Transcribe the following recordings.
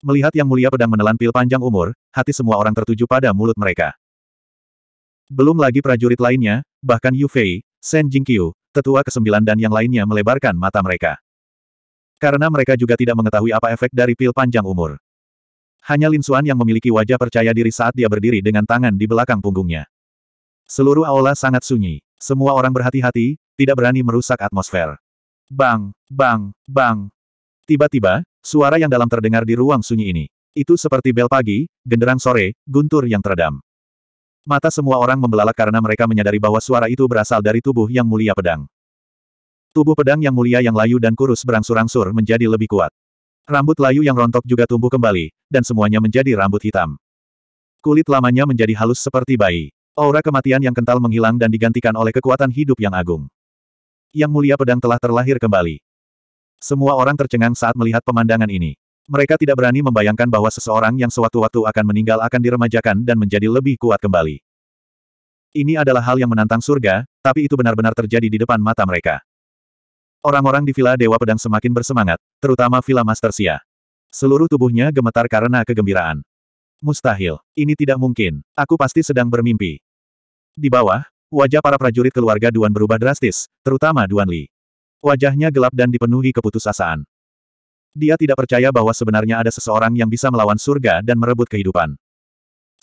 Melihat yang mulia pedang menelan pil panjang umur, hati semua orang tertuju pada mulut mereka. Belum lagi prajurit lainnya, bahkan Yu Fei, Shen Jingqiu, tetua kesembilan dan yang lainnya melebarkan mata mereka. Karena mereka juga tidak mengetahui apa efek dari pil panjang umur. Hanya Lin Xuan yang memiliki wajah percaya diri saat dia berdiri dengan tangan di belakang punggungnya. Seluruh aula sangat sunyi. Semua orang berhati-hati, tidak berani merusak atmosfer. Bang, bang, bang, Tiba-tiba, suara yang dalam terdengar di ruang sunyi ini. Itu seperti bel pagi, genderang sore, guntur yang teredam. Mata semua orang membelalak karena mereka menyadari bahwa suara itu berasal dari tubuh yang mulia pedang. Tubuh pedang yang mulia yang layu dan kurus berangsur-angsur menjadi lebih kuat. Rambut layu yang rontok juga tumbuh kembali, dan semuanya menjadi rambut hitam. Kulit lamanya menjadi halus seperti bayi. Aura kematian yang kental menghilang dan digantikan oleh kekuatan hidup yang agung. Yang mulia pedang telah terlahir kembali. Semua orang tercengang saat melihat pemandangan ini. Mereka tidak berani membayangkan bahwa seseorang yang sewaktu-waktu akan meninggal akan diremajakan dan menjadi lebih kuat kembali. Ini adalah hal yang menantang surga, tapi itu benar-benar terjadi di depan mata mereka. Orang-orang di Villa Dewa Pedang semakin bersemangat, terutama Villa Master Sia. Seluruh tubuhnya gemetar karena kegembiraan. Mustahil, ini tidak mungkin, aku pasti sedang bermimpi. Di bawah, wajah para prajurit keluarga Duan berubah drastis, terutama Duan Li. Wajahnya gelap dan dipenuhi keputusasaan. Dia tidak percaya bahwa sebenarnya ada seseorang yang bisa melawan surga dan merebut kehidupan.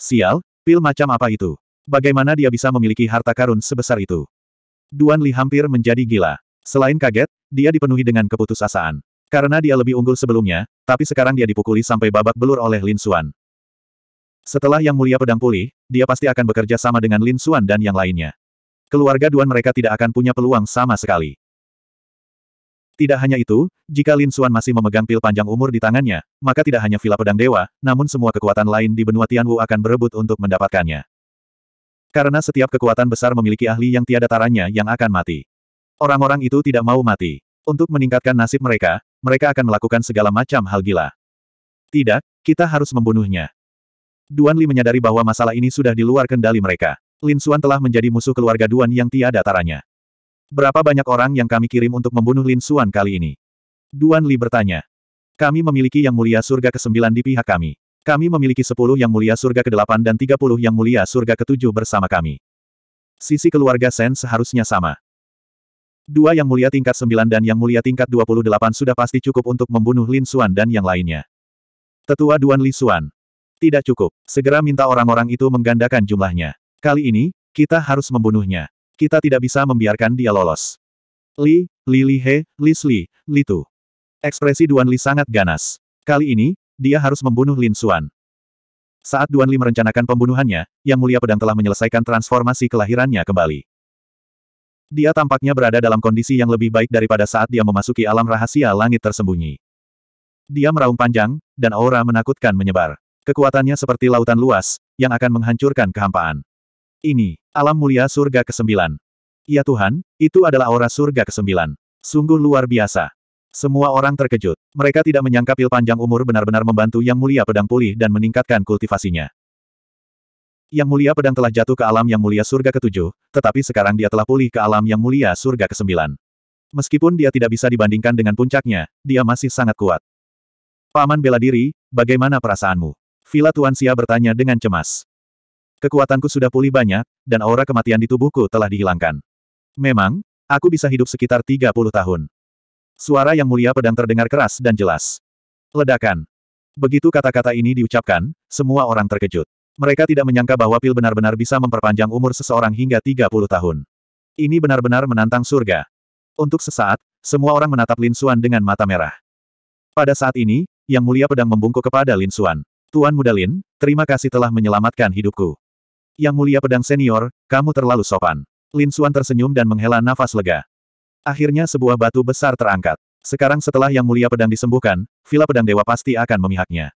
Sial, pil macam apa itu? Bagaimana dia bisa memiliki harta karun sebesar itu? Duan Li hampir menjadi gila. Selain kaget, dia dipenuhi dengan keputusasaan. Karena dia lebih unggul sebelumnya, tapi sekarang dia dipukuli sampai babak belur oleh Lin Xuan. Setelah Yang Mulia Pedang pulih, dia pasti akan bekerja sama dengan Lin Xuan dan yang lainnya. Keluarga Duan mereka tidak akan punya peluang sama sekali. Tidak hanya itu, jika Lin Xuan masih memegang pil panjang umur di tangannya, maka tidak hanya Villa Pedang Dewa, namun semua kekuatan lain di benua Tianwu akan berebut untuk mendapatkannya. Karena setiap kekuatan besar memiliki ahli yang tiada taranya yang akan mati. Orang-orang itu tidak mau mati. Untuk meningkatkan nasib mereka, mereka akan melakukan segala macam hal gila. Tidak, kita harus membunuhnya. Duan Li menyadari bahwa masalah ini sudah di luar kendali mereka. Lin Xuan telah menjadi musuh keluarga Duan yang tiada taranya. Berapa banyak orang yang kami kirim untuk membunuh Lin Xuan kali ini? Duan Li bertanya. Kami memiliki yang mulia surga ke-9 di pihak kami. Kami memiliki 10 yang mulia surga ke-8 dan 30 yang mulia surga ke-7 bersama kami. Sisi keluarga Sen seharusnya sama. Dua yang mulia tingkat 9 dan yang mulia tingkat 28 sudah pasti cukup untuk membunuh Lin Xuan dan yang lainnya. Tetua Duan Li Xuan. Tidak cukup. Segera minta orang-orang itu menggandakan jumlahnya. Kali ini, kita harus membunuhnya. Kita tidak bisa membiarkan dia lolos. Li, Li Li He, Li Sli, Li Tu. Ekspresi Duan Li sangat ganas. Kali ini, dia harus membunuh Lin Xuan. Saat Duan Li merencanakan pembunuhannya, Yang Mulia Pedang telah menyelesaikan transformasi kelahirannya kembali. Dia tampaknya berada dalam kondisi yang lebih baik daripada saat dia memasuki alam rahasia langit tersembunyi. Dia meraung panjang, dan aura menakutkan menyebar. Kekuatannya seperti lautan luas, yang akan menghancurkan kehampaan. Ini, alam mulia surga ke-9. Ya Tuhan, itu adalah aura surga ke-9. Sungguh luar biasa. Semua orang terkejut. Mereka tidak menyangka pil panjang umur benar-benar membantu Yang Mulia Pedang pulih dan meningkatkan kultivasinya. Yang Mulia Pedang telah jatuh ke alam Yang Mulia Surga ke-7, tetapi sekarang dia telah pulih ke alam Yang Mulia Surga ke-9. Meskipun dia tidak bisa dibandingkan dengan puncaknya, dia masih sangat kuat. Paman bela diri, bagaimana perasaanmu? Vila Tuan Sia bertanya dengan cemas. Kekuatanku sudah pulih banyak, dan aura kematian di tubuhku telah dihilangkan. Memang, aku bisa hidup sekitar 30 tahun. Suara yang mulia pedang terdengar keras dan jelas. Ledakan. Begitu kata-kata ini diucapkan, semua orang terkejut. Mereka tidak menyangka bahwa pil benar-benar bisa memperpanjang umur seseorang hingga 30 tahun. Ini benar-benar menantang surga. Untuk sesaat, semua orang menatap Lin Xuan dengan mata merah. Pada saat ini, Yang Mulia Pedang membungkuk kepada Lin Xuan. Tuan Muda Lin, terima kasih telah menyelamatkan hidupku. Yang mulia pedang senior, kamu terlalu sopan. Lin Xuan tersenyum dan menghela nafas lega. Akhirnya sebuah batu besar terangkat. Sekarang setelah yang mulia pedang disembuhkan, Vila Pedang Dewa pasti akan memihaknya.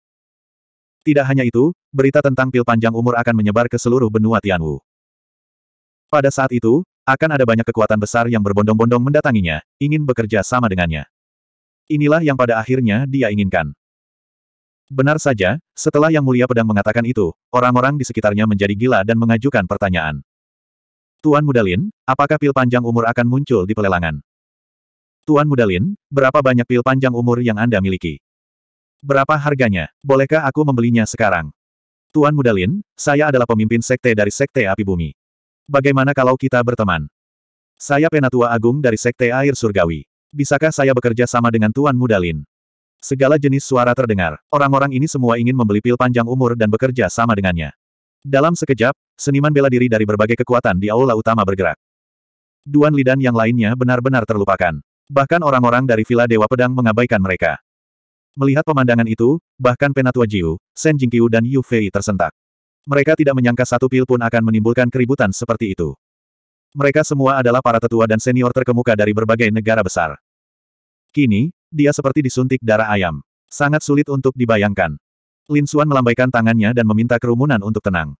Tidak hanya itu, berita tentang pil panjang umur akan menyebar ke seluruh benua Tianwu. Pada saat itu, akan ada banyak kekuatan besar yang berbondong-bondong mendatanginya, ingin bekerja sama dengannya. Inilah yang pada akhirnya dia inginkan. Benar saja, setelah Yang Mulia Pedang mengatakan itu, orang-orang di sekitarnya menjadi gila dan mengajukan pertanyaan. Tuan Mudalin, apakah pil panjang umur akan muncul di pelelangan? Tuan Mudalin, berapa banyak pil panjang umur yang Anda miliki? Berapa harganya? Bolehkah aku membelinya sekarang? Tuan Mudalin, saya adalah pemimpin sekte dari Sekte Api Bumi. Bagaimana kalau kita berteman? Saya Penatua Agung dari Sekte Air Surgawi. Bisakah saya bekerja sama dengan Tuan Mudalin? Segala jenis suara terdengar. Orang-orang ini semua ingin membeli pil panjang umur dan bekerja sama dengannya. Dalam sekejap, seniman bela diri dari berbagai kekuatan di aula utama bergerak. Duan Lidan yang lainnya benar-benar terlupakan. Bahkan orang-orang dari Villa Dewa Pedang mengabaikan mereka. Melihat pemandangan itu, bahkan Penatua Jiu, Shen Jingqiu dan Yu Fei tersentak. Mereka tidak menyangka satu pil pun akan menimbulkan keributan seperti itu. Mereka semua adalah para tetua dan senior terkemuka dari berbagai negara besar. Kini, dia seperti disuntik darah ayam. Sangat sulit untuk dibayangkan. Lin Xuan melambaikan tangannya dan meminta kerumunan untuk tenang.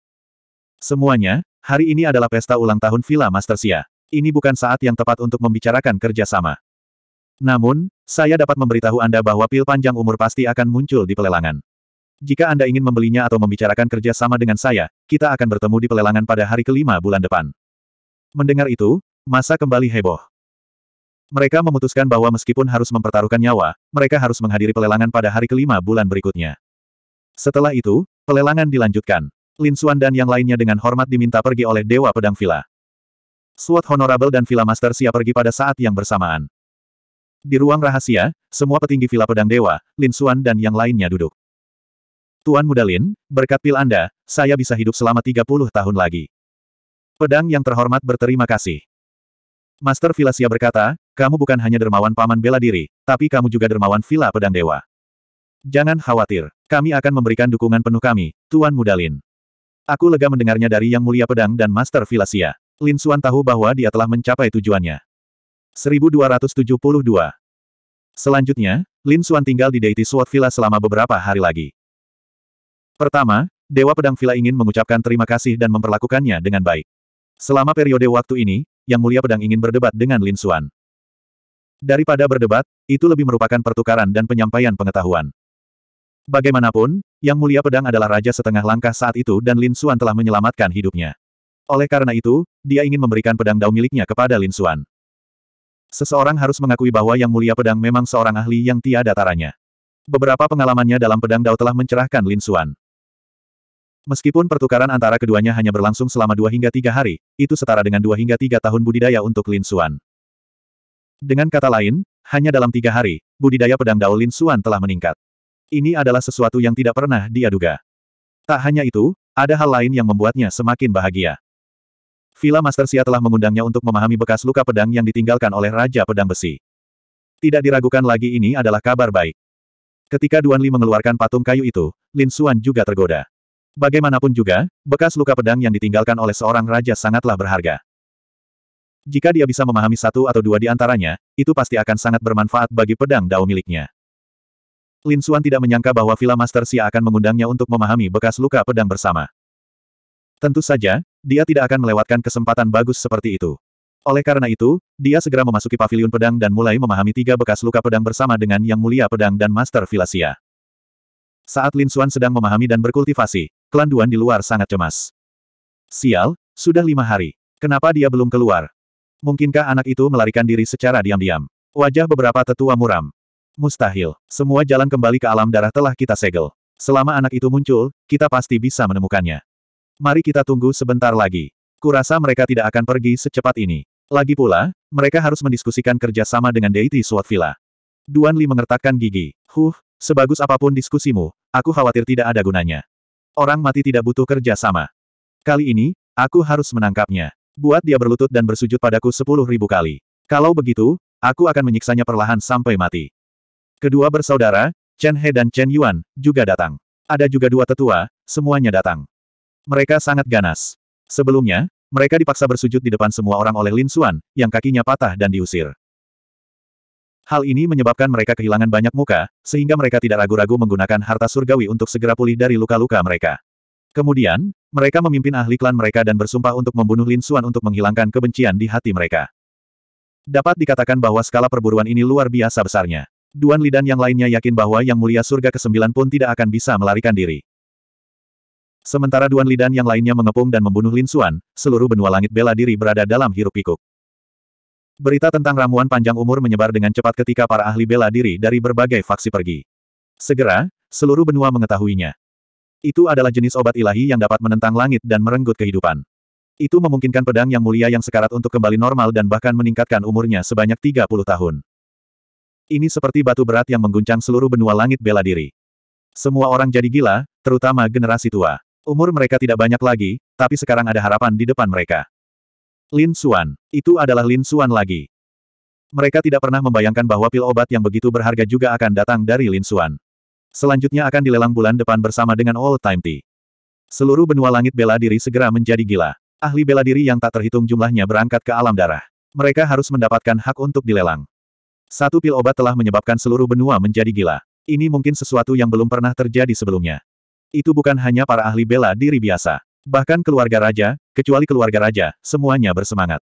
Semuanya, hari ini adalah pesta ulang tahun Villa Master Mastersia. Ini bukan saat yang tepat untuk membicarakan kerjasama. Namun, saya dapat memberitahu Anda bahwa pil panjang umur pasti akan muncul di pelelangan. Jika Anda ingin membelinya atau membicarakan kerjasama dengan saya, kita akan bertemu di pelelangan pada hari kelima bulan depan. Mendengar itu, masa kembali heboh. Mereka memutuskan bahwa meskipun harus mempertaruhkan nyawa, mereka harus menghadiri pelelangan pada hari kelima bulan berikutnya. Setelah itu, pelelangan dilanjutkan. Lin Xuan dan yang lainnya dengan hormat diminta pergi oleh Dewa Pedang Villa. Suat Honorable dan Villa Master siap pergi pada saat yang bersamaan. Di ruang rahasia, semua petinggi Villa Pedang Dewa, Lin Xuan dan yang lainnya duduk. Tuan Muda Lin, berkat pil Anda, saya bisa hidup selama 30 tahun lagi. Pedang yang terhormat berterima kasih. Master Villasia berkata, kamu bukan hanya dermawan paman bela diri, tapi kamu juga dermawan Villa Pedang Dewa. Jangan khawatir, kami akan memberikan dukungan penuh kami, Tuan Mudalin. Aku lega mendengarnya dari Yang Mulia Pedang dan Master Filasia. Lin Suan tahu bahwa dia telah mencapai tujuannya. 1272 Selanjutnya, Lin Suan tinggal di Deity Sword Villa selama beberapa hari lagi. Pertama, Dewa Pedang Villa ingin mengucapkan terima kasih dan memperlakukannya dengan baik. Selama periode waktu ini, Yang Mulia Pedang ingin berdebat dengan Lin Suan. Daripada berdebat, itu lebih merupakan pertukaran dan penyampaian pengetahuan. Bagaimanapun, Yang Mulia Pedang adalah raja setengah langkah saat itu dan Lin Xuan telah menyelamatkan hidupnya. Oleh karena itu, dia ingin memberikan pedang dao miliknya kepada Lin Xuan. Seseorang harus mengakui bahwa Yang Mulia Pedang memang seorang ahli yang tiada taranya. Beberapa pengalamannya dalam pedang dao telah mencerahkan Lin Xuan. Meskipun pertukaran antara keduanya hanya berlangsung selama dua hingga tiga hari, itu setara dengan dua hingga tiga tahun budidaya untuk Lin Xuan. Dengan kata lain, hanya dalam tiga hari, budidaya pedang Daolin Suan telah meningkat. Ini adalah sesuatu yang tidak pernah dia duga. Tak hanya itu, ada hal lain yang membuatnya semakin bahagia. Villa Master Sia telah mengundangnya untuk memahami bekas luka pedang yang ditinggalkan oleh Raja Pedang Besi. Tidak diragukan lagi ini adalah kabar baik. Ketika Duan Li mengeluarkan patung kayu itu, Lin Suan juga tergoda. Bagaimanapun juga, bekas luka pedang yang ditinggalkan oleh seorang raja sangatlah berharga. Jika dia bisa memahami satu atau dua di antaranya, itu pasti akan sangat bermanfaat bagi pedang dao miliknya. Lin Xuan tidak menyangka bahwa Villa Master Xia akan mengundangnya untuk memahami bekas luka pedang bersama. Tentu saja, dia tidak akan melewatkan kesempatan bagus seperti itu. Oleh karena itu, dia segera memasuki pavilion pedang dan mulai memahami tiga bekas luka pedang bersama dengan Yang Mulia Pedang dan Master Villa Xia. Saat Lin Xuan sedang memahami dan berkultivasi, klan Duan di luar sangat cemas. Sial, sudah lima hari. Kenapa dia belum keluar? Mungkinkah anak itu melarikan diri secara diam-diam? Wajah beberapa tetua muram. Mustahil. Semua jalan kembali ke alam darah telah kita segel. Selama anak itu muncul, kita pasti bisa menemukannya. Mari kita tunggu sebentar lagi. Kurasa mereka tidak akan pergi secepat ini. Lagi pula, mereka harus mendiskusikan kerjasama dengan Deity Sword Villa. Duan Li mengertakkan gigi. Huh, sebagus apapun diskusimu, aku khawatir tidak ada gunanya. Orang mati tidak butuh kerjasama. Kali ini, aku harus menangkapnya. Buat dia berlutut dan bersujud padaku sepuluh ribu kali. Kalau begitu, aku akan menyiksanya perlahan sampai mati. Kedua bersaudara, Chen He dan Chen Yuan, juga datang. Ada juga dua tetua, semuanya datang. Mereka sangat ganas. Sebelumnya, mereka dipaksa bersujud di depan semua orang oleh Lin Xuan, yang kakinya patah dan diusir. Hal ini menyebabkan mereka kehilangan banyak muka, sehingga mereka tidak ragu-ragu menggunakan harta surgawi untuk segera pulih dari luka-luka mereka. Kemudian, mereka memimpin ahli klan mereka dan bersumpah untuk membunuh Lin Suan untuk menghilangkan kebencian di hati mereka. Dapat dikatakan bahwa skala perburuan ini luar biasa besarnya. Duan Lidan yang lainnya yakin bahwa Yang Mulia Surga ke-9 pun tidak akan bisa melarikan diri. Sementara Duan Lidan yang lainnya mengepung dan membunuh Lin Suan, seluruh benua langit bela diri berada dalam hirup pikuk Berita tentang ramuan panjang umur menyebar dengan cepat ketika para ahli bela diri dari berbagai faksi pergi. Segera, seluruh benua mengetahuinya. Itu adalah jenis obat ilahi yang dapat menentang langit dan merenggut kehidupan. Itu memungkinkan pedang yang mulia yang sekarat untuk kembali normal dan bahkan meningkatkan umurnya sebanyak 30 tahun. Ini seperti batu berat yang mengguncang seluruh benua langit bela diri. Semua orang jadi gila, terutama generasi tua. Umur mereka tidak banyak lagi, tapi sekarang ada harapan di depan mereka. Lin Xuan. Itu adalah Lin Xuan lagi. Mereka tidak pernah membayangkan bahwa pil obat yang begitu berharga juga akan datang dari Lin Xuan. Selanjutnya akan dilelang bulan depan bersama dengan All Time Tea. Seluruh benua langit bela diri segera menjadi gila. Ahli bela diri yang tak terhitung jumlahnya berangkat ke alam darah. Mereka harus mendapatkan hak untuk dilelang. Satu pil obat telah menyebabkan seluruh benua menjadi gila. Ini mungkin sesuatu yang belum pernah terjadi sebelumnya. Itu bukan hanya para ahli bela diri biasa. Bahkan keluarga raja, kecuali keluarga raja, semuanya bersemangat.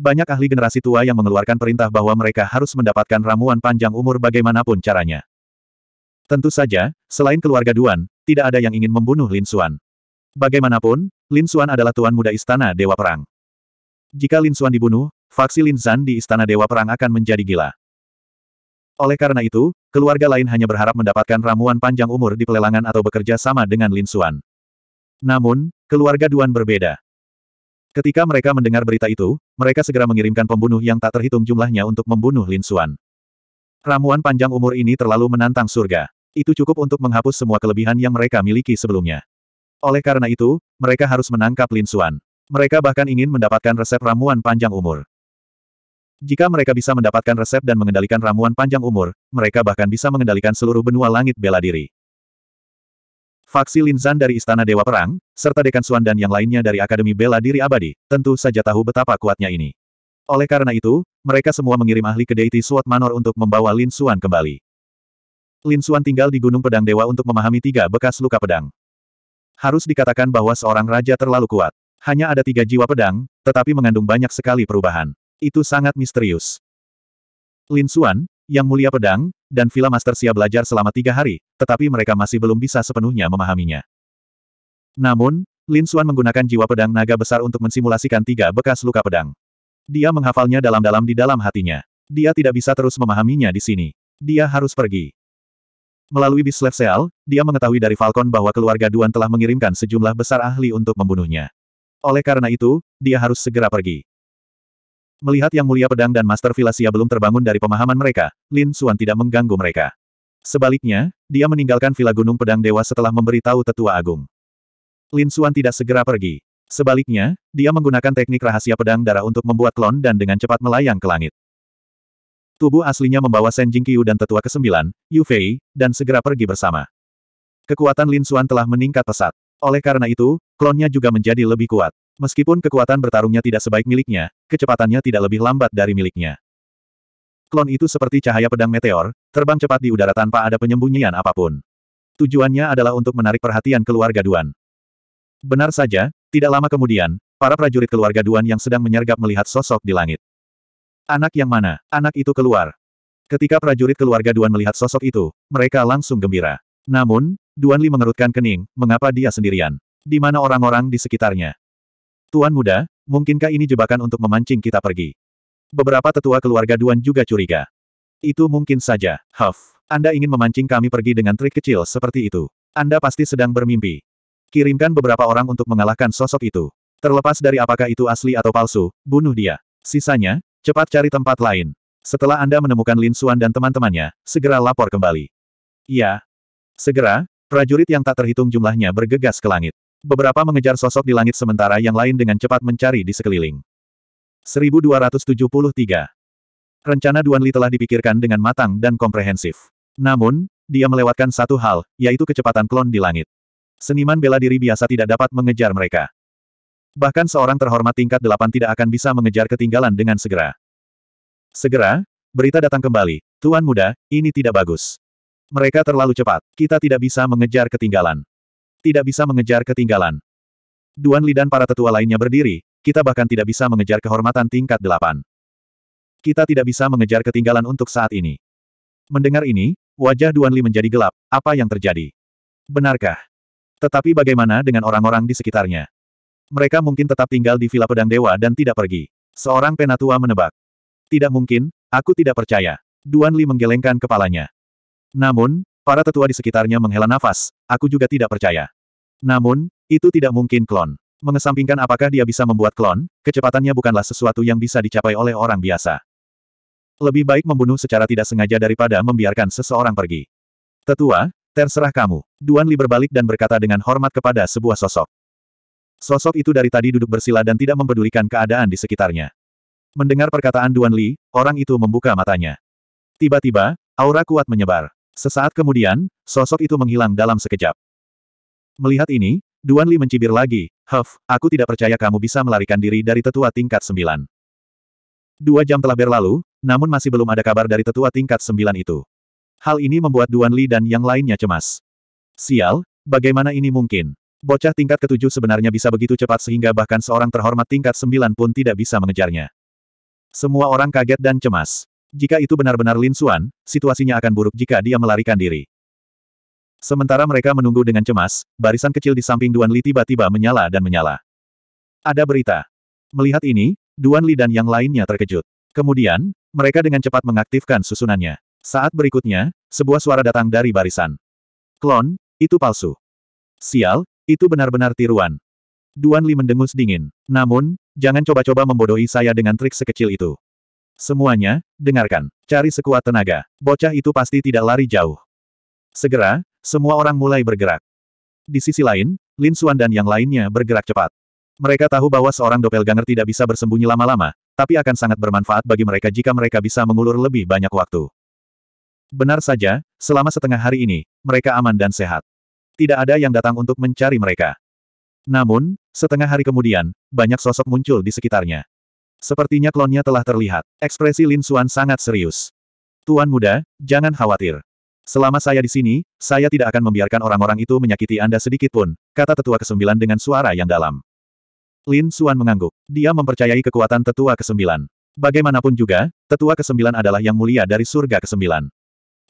Banyak ahli generasi tua yang mengeluarkan perintah bahwa mereka harus mendapatkan ramuan panjang umur bagaimanapun caranya. Tentu saja, selain keluarga Duan, tidak ada yang ingin membunuh Lin Xuan. Bagaimanapun, Lin Xuan adalah tuan muda istana Dewa Perang. Jika Lin Xuan dibunuh, faksi Lin Zan di istana Dewa Perang akan menjadi gila. Oleh karena itu, keluarga lain hanya berharap mendapatkan ramuan panjang umur di pelelangan atau bekerja sama dengan Lin Xuan. Namun, keluarga Duan berbeda. Ketika mereka mendengar berita itu, mereka segera mengirimkan pembunuh yang tak terhitung jumlahnya untuk membunuh Lin Xuan. Ramuan panjang umur ini terlalu menantang surga itu cukup untuk menghapus semua kelebihan yang mereka miliki sebelumnya. Oleh karena itu, mereka harus menangkap Lin Xuan. Mereka bahkan ingin mendapatkan resep ramuan panjang umur. Jika mereka bisa mendapatkan resep dan mengendalikan ramuan panjang umur, mereka bahkan bisa mengendalikan seluruh benua langit bela diri. Faksi Lin Zan dari Istana Dewa Perang, serta Dekan Suan dan yang lainnya dari Akademi Bela Diri Abadi, tentu saja tahu betapa kuatnya ini. Oleh karena itu, mereka semua mengirim ahli ke Deity Sword Manor untuk membawa Lin Xuan kembali. Lin Suan tinggal di Gunung Pedang Dewa untuk memahami tiga bekas luka pedang. Harus dikatakan bahwa seorang raja terlalu kuat. Hanya ada tiga jiwa pedang, tetapi mengandung banyak sekali perubahan. Itu sangat misterius. Lin Suan, yang mulia pedang, dan Villa Master Xia belajar selama tiga hari, tetapi mereka masih belum bisa sepenuhnya memahaminya. Namun, Lin Suan menggunakan jiwa pedang naga besar untuk mensimulasikan tiga bekas luka pedang. Dia menghafalnya dalam-dalam di dalam hatinya. Dia tidak bisa terus memahaminya di sini. Dia harus pergi. Melalui Bislev Seal, dia mengetahui dari Falcon bahwa keluarga Duan telah mengirimkan sejumlah besar ahli untuk membunuhnya. Oleh karena itu, dia harus segera pergi. Melihat Yang Mulia Pedang dan Master Filasia belum terbangun dari pemahaman mereka, Lin Xuan tidak mengganggu mereka. Sebaliknya, dia meninggalkan Villa Gunung Pedang Dewa setelah memberitahu Tetua Agung. Lin Xuan tidak segera pergi. Sebaliknya, dia menggunakan teknik rahasia pedang darah untuk membuat klon dan dengan cepat melayang ke langit. Tubuh aslinya membawa Shen Jingqiu dan tetua kesembilan, Yu Fei, dan segera pergi bersama. Kekuatan Lin Xuan telah meningkat pesat. Oleh karena itu, klonnya juga menjadi lebih kuat. Meskipun kekuatan bertarungnya tidak sebaik miliknya, kecepatannya tidak lebih lambat dari miliknya. Klon itu seperti cahaya pedang meteor, terbang cepat di udara tanpa ada penyembunyian apapun. Tujuannya adalah untuk menarik perhatian keluarga Duan. Benar saja, tidak lama kemudian, para prajurit keluarga Duan yang sedang menyergap melihat sosok di langit. Anak yang mana? Anak itu keluar. Ketika prajurit keluarga Duan melihat sosok itu, mereka langsung gembira. Namun, Duan Li mengerutkan kening, mengapa dia sendirian? Di mana orang-orang di sekitarnya? Tuan muda, mungkinkah ini jebakan untuk memancing kita pergi? Beberapa tetua keluarga Duan juga curiga. Itu mungkin saja, Huff. Anda ingin memancing kami pergi dengan trik kecil seperti itu. Anda pasti sedang bermimpi. Kirimkan beberapa orang untuk mengalahkan sosok itu. Terlepas dari apakah itu asli atau palsu, bunuh dia. Sisanya, Cepat cari tempat lain. Setelah Anda menemukan Lin Xuan dan teman-temannya, segera lapor kembali. Ya, Segera, prajurit yang tak terhitung jumlahnya bergegas ke langit. Beberapa mengejar sosok di langit sementara yang lain dengan cepat mencari di sekeliling. 1273. Rencana Duan Li telah dipikirkan dengan matang dan komprehensif. Namun, dia melewatkan satu hal, yaitu kecepatan klon di langit. Seniman bela diri biasa tidak dapat mengejar mereka. Bahkan seorang terhormat tingkat delapan tidak akan bisa mengejar ketinggalan dengan segera. Segera, berita datang kembali. Tuan muda, ini tidak bagus. Mereka terlalu cepat. Kita tidak bisa mengejar ketinggalan. Tidak bisa mengejar ketinggalan. Duan Li dan para tetua lainnya berdiri, kita bahkan tidak bisa mengejar kehormatan tingkat delapan. Kita tidak bisa mengejar ketinggalan untuk saat ini. Mendengar ini, wajah Duan Li menjadi gelap. Apa yang terjadi? Benarkah? Tetapi bagaimana dengan orang-orang di sekitarnya? Mereka mungkin tetap tinggal di Villa Pedang Dewa dan tidak pergi. Seorang penatua menebak. Tidak mungkin, aku tidak percaya. Duan Li menggelengkan kepalanya. Namun, para tetua di sekitarnya menghela nafas, aku juga tidak percaya. Namun, itu tidak mungkin klon. Mengesampingkan apakah dia bisa membuat klon, kecepatannya bukanlah sesuatu yang bisa dicapai oleh orang biasa. Lebih baik membunuh secara tidak sengaja daripada membiarkan seseorang pergi. Tetua, terserah kamu. Duan Li berbalik dan berkata dengan hormat kepada sebuah sosok. Sosok itu dari tadi duduk bersila dan tidak mempedulikan keadaan di sekitarnya. Mendengar perkataan Duan Li, orang itu membuka matanya. Tiba-tiba, aura kuat menyebar. Sesaat kemudian, sosok itu menghilang dalam sekejap. Melihat ini, Duan Li mencibir lagi, Huff, aku tidak percaya kamu bisa melarikan diri dari tetua tingkat sembilan. Dua jam telah berlalu, namun masih belum ada kabar dari tetua tingkat sembilan itu. Hal ini membuat Duan Li dan yang lainnya cemas. Sial, bagaimana ini mungkin? Bocah tingkat ketujuh sebenarnya bisa begitu cepat sehingga bahkan seorang terhormat tingkat sembilan pun tidak bisa mengejarnya. Semua orang kaget dan cemas. Jika itu benar-benar Lin Suan, situasinya akan buruk jika dia melarikan diri. Sementara mereka menunggu dengan cemas, barisan kecil di samping Duan Li tiba-tiba menyala dan menyala. Ada berita. Melihat ini, Duan Li dan yang lainnya terkejut. Kemudian, mereka dengan cepat mengaktifkan susunannya. Saat berikutnya, sebuah suara datang dari barisan. Klon, itu palsu. Sial, itu benar-benar tiruan. Duan Li mendengus dingin. Namun, jangan coba-coba membodohi saya dengan trik sekecil itu. Semuanya, dengarkan. Cari sekuat tenaga. Bocah itu pasti tidak lari jauh. Segera, semua orang mulai bergerak. Di sisi lain, Lin Xuan dan yang lainnya bergerak cepat. Mereka tahu bahwa seorang doppelganger tidak bisa bersembunyi lama-lama, tapi akan sangat bermanfaat bagi mereka jika mereka bisa mengulur lebih banyak waktu. Benar saja, selama setengah hari ini, mereka aman dan sehat tidak ada yang datang untuk mencari mereka. Namun, setengah hari kemudian, banyak sosok muncul di sekitarnya. Sepertinya klonnya telah terlihat. Ekspresi Lin Xuan sangat serius. Tuan muda, jangan khawatir. Selama saya di sini, saya tidak akan membiarkan orang-orang itu menyakiti Anda sedikit pun. kata tetua kesembilan dengan suara yang dalam. Lin Xuan mengangguk. Dia mempercayai kekuatan tetua kesembilan. Bagaimanapun juga, tetua kesembilan adalah yang mulia dari surga kesembilan.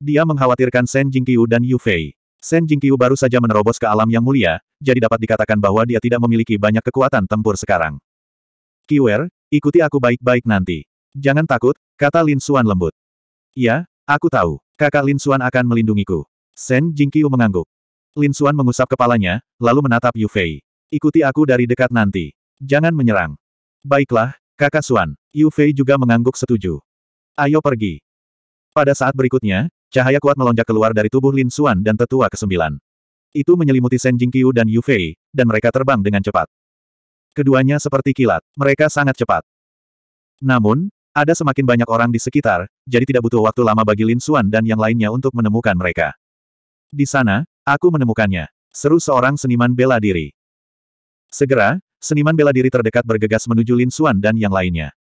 Dia mengkhawatirkan Shen Jingqiu dan Yu Fei. Shen Jingqiu baru saja menerobos ke alam yang mulia, jadi dapat dikatakan bahwa dia tidak memiliki banyak kekuatan tempur sekarang. Kiwer, ikuti aku baik-baik nanti. Jangan takut, kata Lin Xuan lembut. Ya, aku tahu. Kakak Lin Xuan akan melindungiku. Shen Jingqiu mengangguk. Lin Xuan mengusap kepalanya, lalu menatap Yu Fei. Ikuti aku dari dekat nanti. Jangan menyerang. Baiklah, kakak Xuan. Yu Fei juga mengangguk setuju. Ayo pergi. Pada saat berikutnya, Cahaya kuat melonjak keluar dari tubuh Lin Xuan dan tetua kesembilan. Itu menyelimuti Shen Jingqiu dan Yu Fei, dan mereka terbang dengan cepat. Keduanya seperti kilat, mereka sangat cepat. Namun, ada semakin banyak orang di sekitar, jadi tidak butuh waktu lama bagi Lin Xuan dan yang lainnya untuk menemukan mereka. Di sana, aku menemukannya. Seru seorang seniman bela diri. Segera, seniman bela diri terdekat bergegas menuju Lin Xuan dan yang lainnya.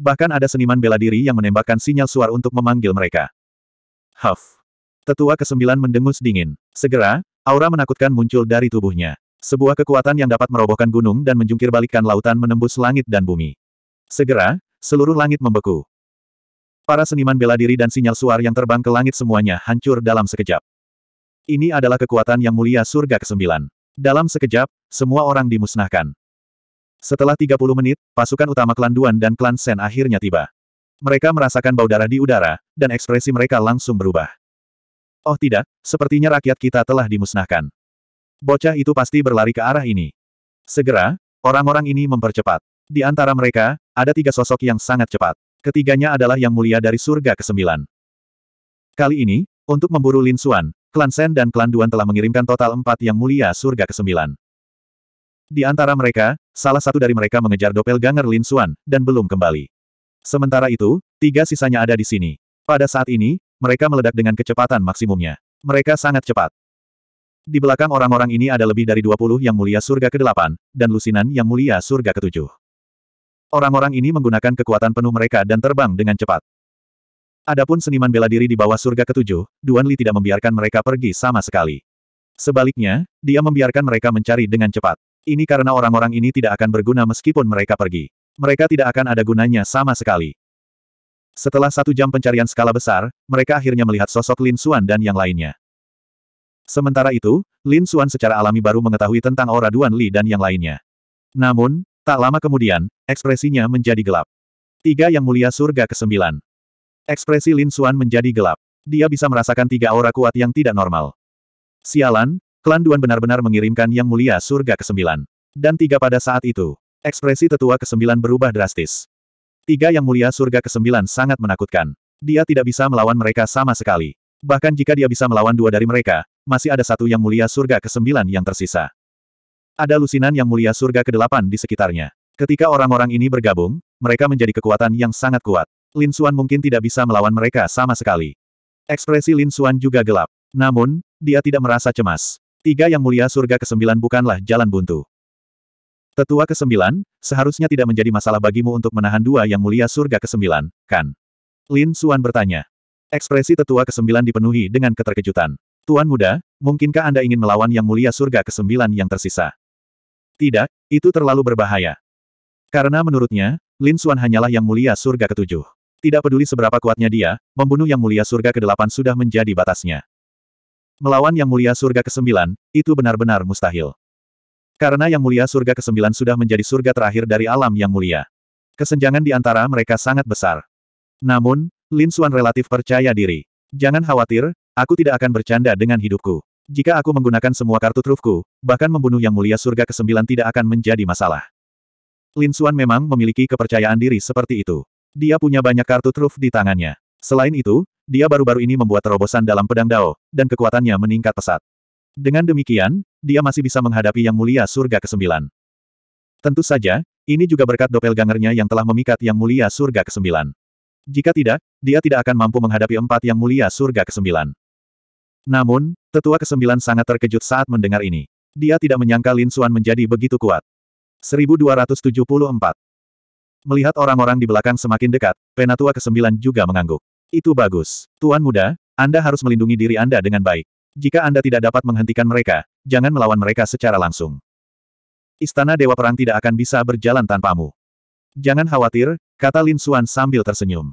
Bahkan ada seniman bela diri yang menembakkan sinyal suar untuk memanggil mereka. Huff. Tetua kesembilan mendengus dingin. Segera, aura menakutkan muncul dari tubuhnya. Sebuah kekuatan yang dapat merobohkan gunung dan menjungkirbalikkan lautan menembus langit dan bumi. Segera, seluruh langit membeku. Para seniman bela diri dan sinyal suar yang terbang ke langit semuanya hancur dalam sekejap. Ini adalah kekuatan yang mulia surga kesembilan. Dalam sekejap, semua orang dimusnahkan. Setelah 30 menit, pasukan utama klan Duan dan klan Sen akhirnya tiba. Mereka merasakan bau darah di udara, dan ekspresi mereka langsung berubah. Oh tidak, sepertinya rakyat kita telah dimusnahkan. Bocah itu pasti berlari ke arah ini. Segera, orang-orang ini mempercepat. Di antara mereka, ada tiga sosok yang sangat cepat. Ketiganya adalah yang mulia dari surga ke-9. Kali ini, untuk memburu Lin Xuan, klan Sen dan klan Duan telah mengirimkan total empat yang mulia surga ke-9. Di antara mereka, salah satu dari mereka mengejar doppelganger Lin Xuan, dan belum kembali. Sementara itu, tiga sisanya ada di sini. Pada saat ini, mereka meledak dengan kecepatan maksimumnya. Mereka sangat cepat. Di belakang orang-orang ini ada lebih dari 20 yang mulia surga ke-8, dan lusinan yang mulia surga ke-7. Orang-orang ini menggunakan kekuatan penuh mereka dan terbang dengan cepat. Adapun seniman bela diri di bawah surga ketujuh, Duan Li tidak membiarkan mereka pergi sama sekali. Sebaliknya, dia membiarkan mereka mencari dengan cepat. Ini karena orang-orang ini tidak akan berguna meskipun mereka pergi. Mereka tidak akan ada gunanya sama sekali. Setelah satu jam pencarian skala besar, mereka akhirnya melihat sosok Lin Xuan dan yang lainnya. Sementara itu, Lin Xuan secara alami baru mengetahui tentang aura Duan Li dan yang lainnya. Namun, tak lama kemudian, ekspresinya menjadi gelap. Tiga Yang Mulia Surga ke-9 Ekspresi Lin Xuan menjadi gelap. Dia bisa merasakan tiga aura kuat yang tidak normal. Sialan, klan Duan benar-benar mengirimkan Yang Mulia Surga ke-9. Dan tiga pada saat itu. Ekspresi tetua kesembilan berubah drastis. Tiga yang mulia surga kesembilan sangat menakutkan. Dia tidak bisa melawan mereka sama sekali. Bahkan jika dia bisa melawan dua dari mereka, masih ada satu yang mulia surga kesembilan yang tersisa. Ada lusinan yang mulia surga kedelapan di sekitarnya. Ketika orang-orang ini bergabung, mereka menjadi kekuatan yang sangat kuat. Lin Xuan mungkin tidak bisa melawan mereka sama sekali. Ekspresi Lin Xuan juga gelap. Namun, dia tidak merasa cemas. Tiga yang mulia surga kesembilan bukanlah jalan buntu. Tetua ke-9, seharusnya tidak menjadi masalah bagimu untuk menahan dua yang mulia surga ke-9, kan? Lin Suan bertanya. Ekspresi tetua ke-9 dipenuhi dengan keterkejutan. Tuan muda, mungkinkah Anda ingin melawan yang mulia surga ke-9 yang tersisa? Tidak, itu terlalu berbahaya. Karena menurutnya, Lin Suan hanyalah yang mulia surga ke-7. Tidak peduli seberapa kuatnya dia, membunuh yang mulia surga ke-8 sudah menjadi batasnya. Melawan yang mulia surga ke-9, itu benar-benar mustahil. Karena Yang Mulia Surga ke-9 sudah menjadi surga terakhir dari alam Yang Mulia. Kesenjangan di antara mereka sangat besar. Namun, Lin Xuan relatif percaya diri. Jangan khawatir, aku tidak akan bercanda dengan hidupku. Jika aku menggunakan semua kartu trufku, bahkan membunuh Yang Mulia Surga ke-9 tidak akan menjadi masalah. Lin Xuan memang memiliki kepercayaan diri seperti itu. Dia punya banyak kartu truf di tangannya. Selain itu, dia baru-baru ini membuat terobosan dalam pedang Dao, dan kekuatannya meningkat pesat. Dengan demikian, dia masih bisa menghadapi Yang Mulia Surga ke-9. Tentu saja, ini juga berkat doppelgangernya yang telah memikat Yang Mulia Surga ke-9. Jika tidak, dia tidak akan mampu menghadapi empat Yang Mulia Surga ke-9. Namun, tetua ke-9 sangat terkejut saat mendengar ini. Dia tidak menyangka Lin Xuan menjadi begitu kuat. 1274 Melihat orang-orang di belakang semakin dekat, penatua ke-9 juga mengangguk. Itu bagus. Tuan muda, Anda harus melindungi diri Anda dengan baik. Jika Anda tidak dapat menghentikan mereka, jangan melawan mereka secara langsung. Istana Dewa Perang tidak akan bisa berjalan tanpamu. Jangan khawatir, kata Lin Xuan sambil tersenyum.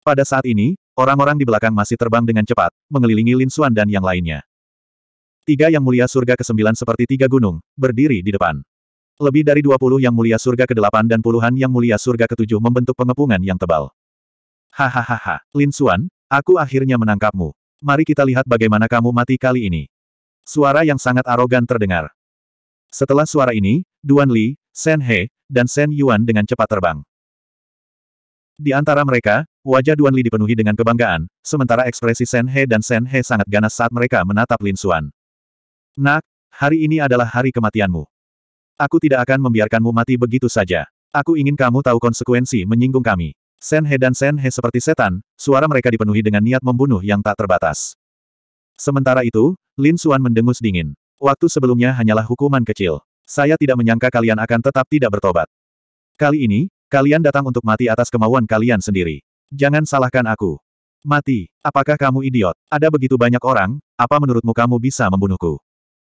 Pada saat ini, orang-orang di belakang masih terbang dengan cepat, mengelilingi Lin Xuan dan yang lainnya. Tiga yang mulia surga ke-9 seperti tiga gunung, berdiri di depan. Lebih dari 20 yang mulia surga ke-8 dan puluhan yang mulia surga ke-7 membentuk pengepungan yang tebal. Hahaha, Lin Xuan, aku akhirnya menangkapmu. Mari kita lihat bagaimana kamu mati kali ini. Suara yang sangat arogan terdengar. Setelah suara ini, Duan Li, Shen He, dan Shen Yuan dengan cepat terbang. Di antara mereka, wajah Duan Li dipenuhi dengan kebanggaan, sementara ekspresi Shen He dan Shen He sangat ganas saat mereka menatap Lin Xuan. Nak, hari ini adalah hari kematianmu. Aku tidak akan membiarkanmu mati begitu saja. Aku ingin kamu tahu konsekuensi menyinggung kami. Sen He dan Sen He seperti setan, suara mereka dipenuhi dengan niat membunuh yang tak terbatas. Sementara itu, Lin Xuan mendengus dingin. Waktu sebelumnya hanyalah hukuman kecil. Saya tidak menyangka kalian akan tetap tidak bertobat. Kali ini, kalian datang untuk mati atas kemauan kalian sendiri. Jangan salahkan aku. Mati, apakah kamu idiot? Ada begitu banyak orang, apa menurutmu kamu bisa membunuhku?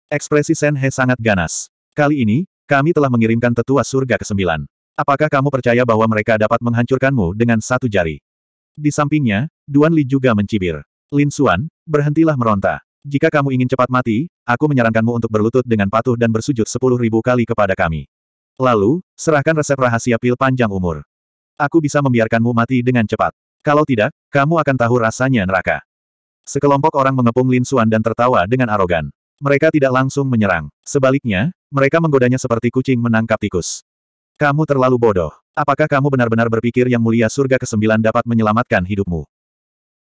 Ekspresi Sen He sangat ganas. Kali ini, kami telah mengirimkan tetua surga ke-9. Apakah kamu percaya bahwa mereka dapat menghancurkanmu dengan satu jari? Di sampingnya, Duan Li juga mencibir. Lin Xuan, berhentilah meronta. Jika kamu ingin cepat mati, aku menyarankanmu untuk berlutut dengan patuh dan bersujud sepuluh ribu kali kepada kami. Lalu, serahkan resep rahasia pil panjang umur. Aku bisa membiarkanmu mati dengan cepat. Kalau tidak, kamu akan tahu rasanya neraka. Sekelompok orang mengepung Lin Xuan dan tertawa dengan arogan. Mereka tidak langsung menyerang. Sebaliknya, mereka menggodanya seperti kucing menangkap tikus. Kamu terlalu bodoh. Apakah kamu benar-benar berpikir yang mulia surga ke-9 dapat menyelamatkan hidupmu?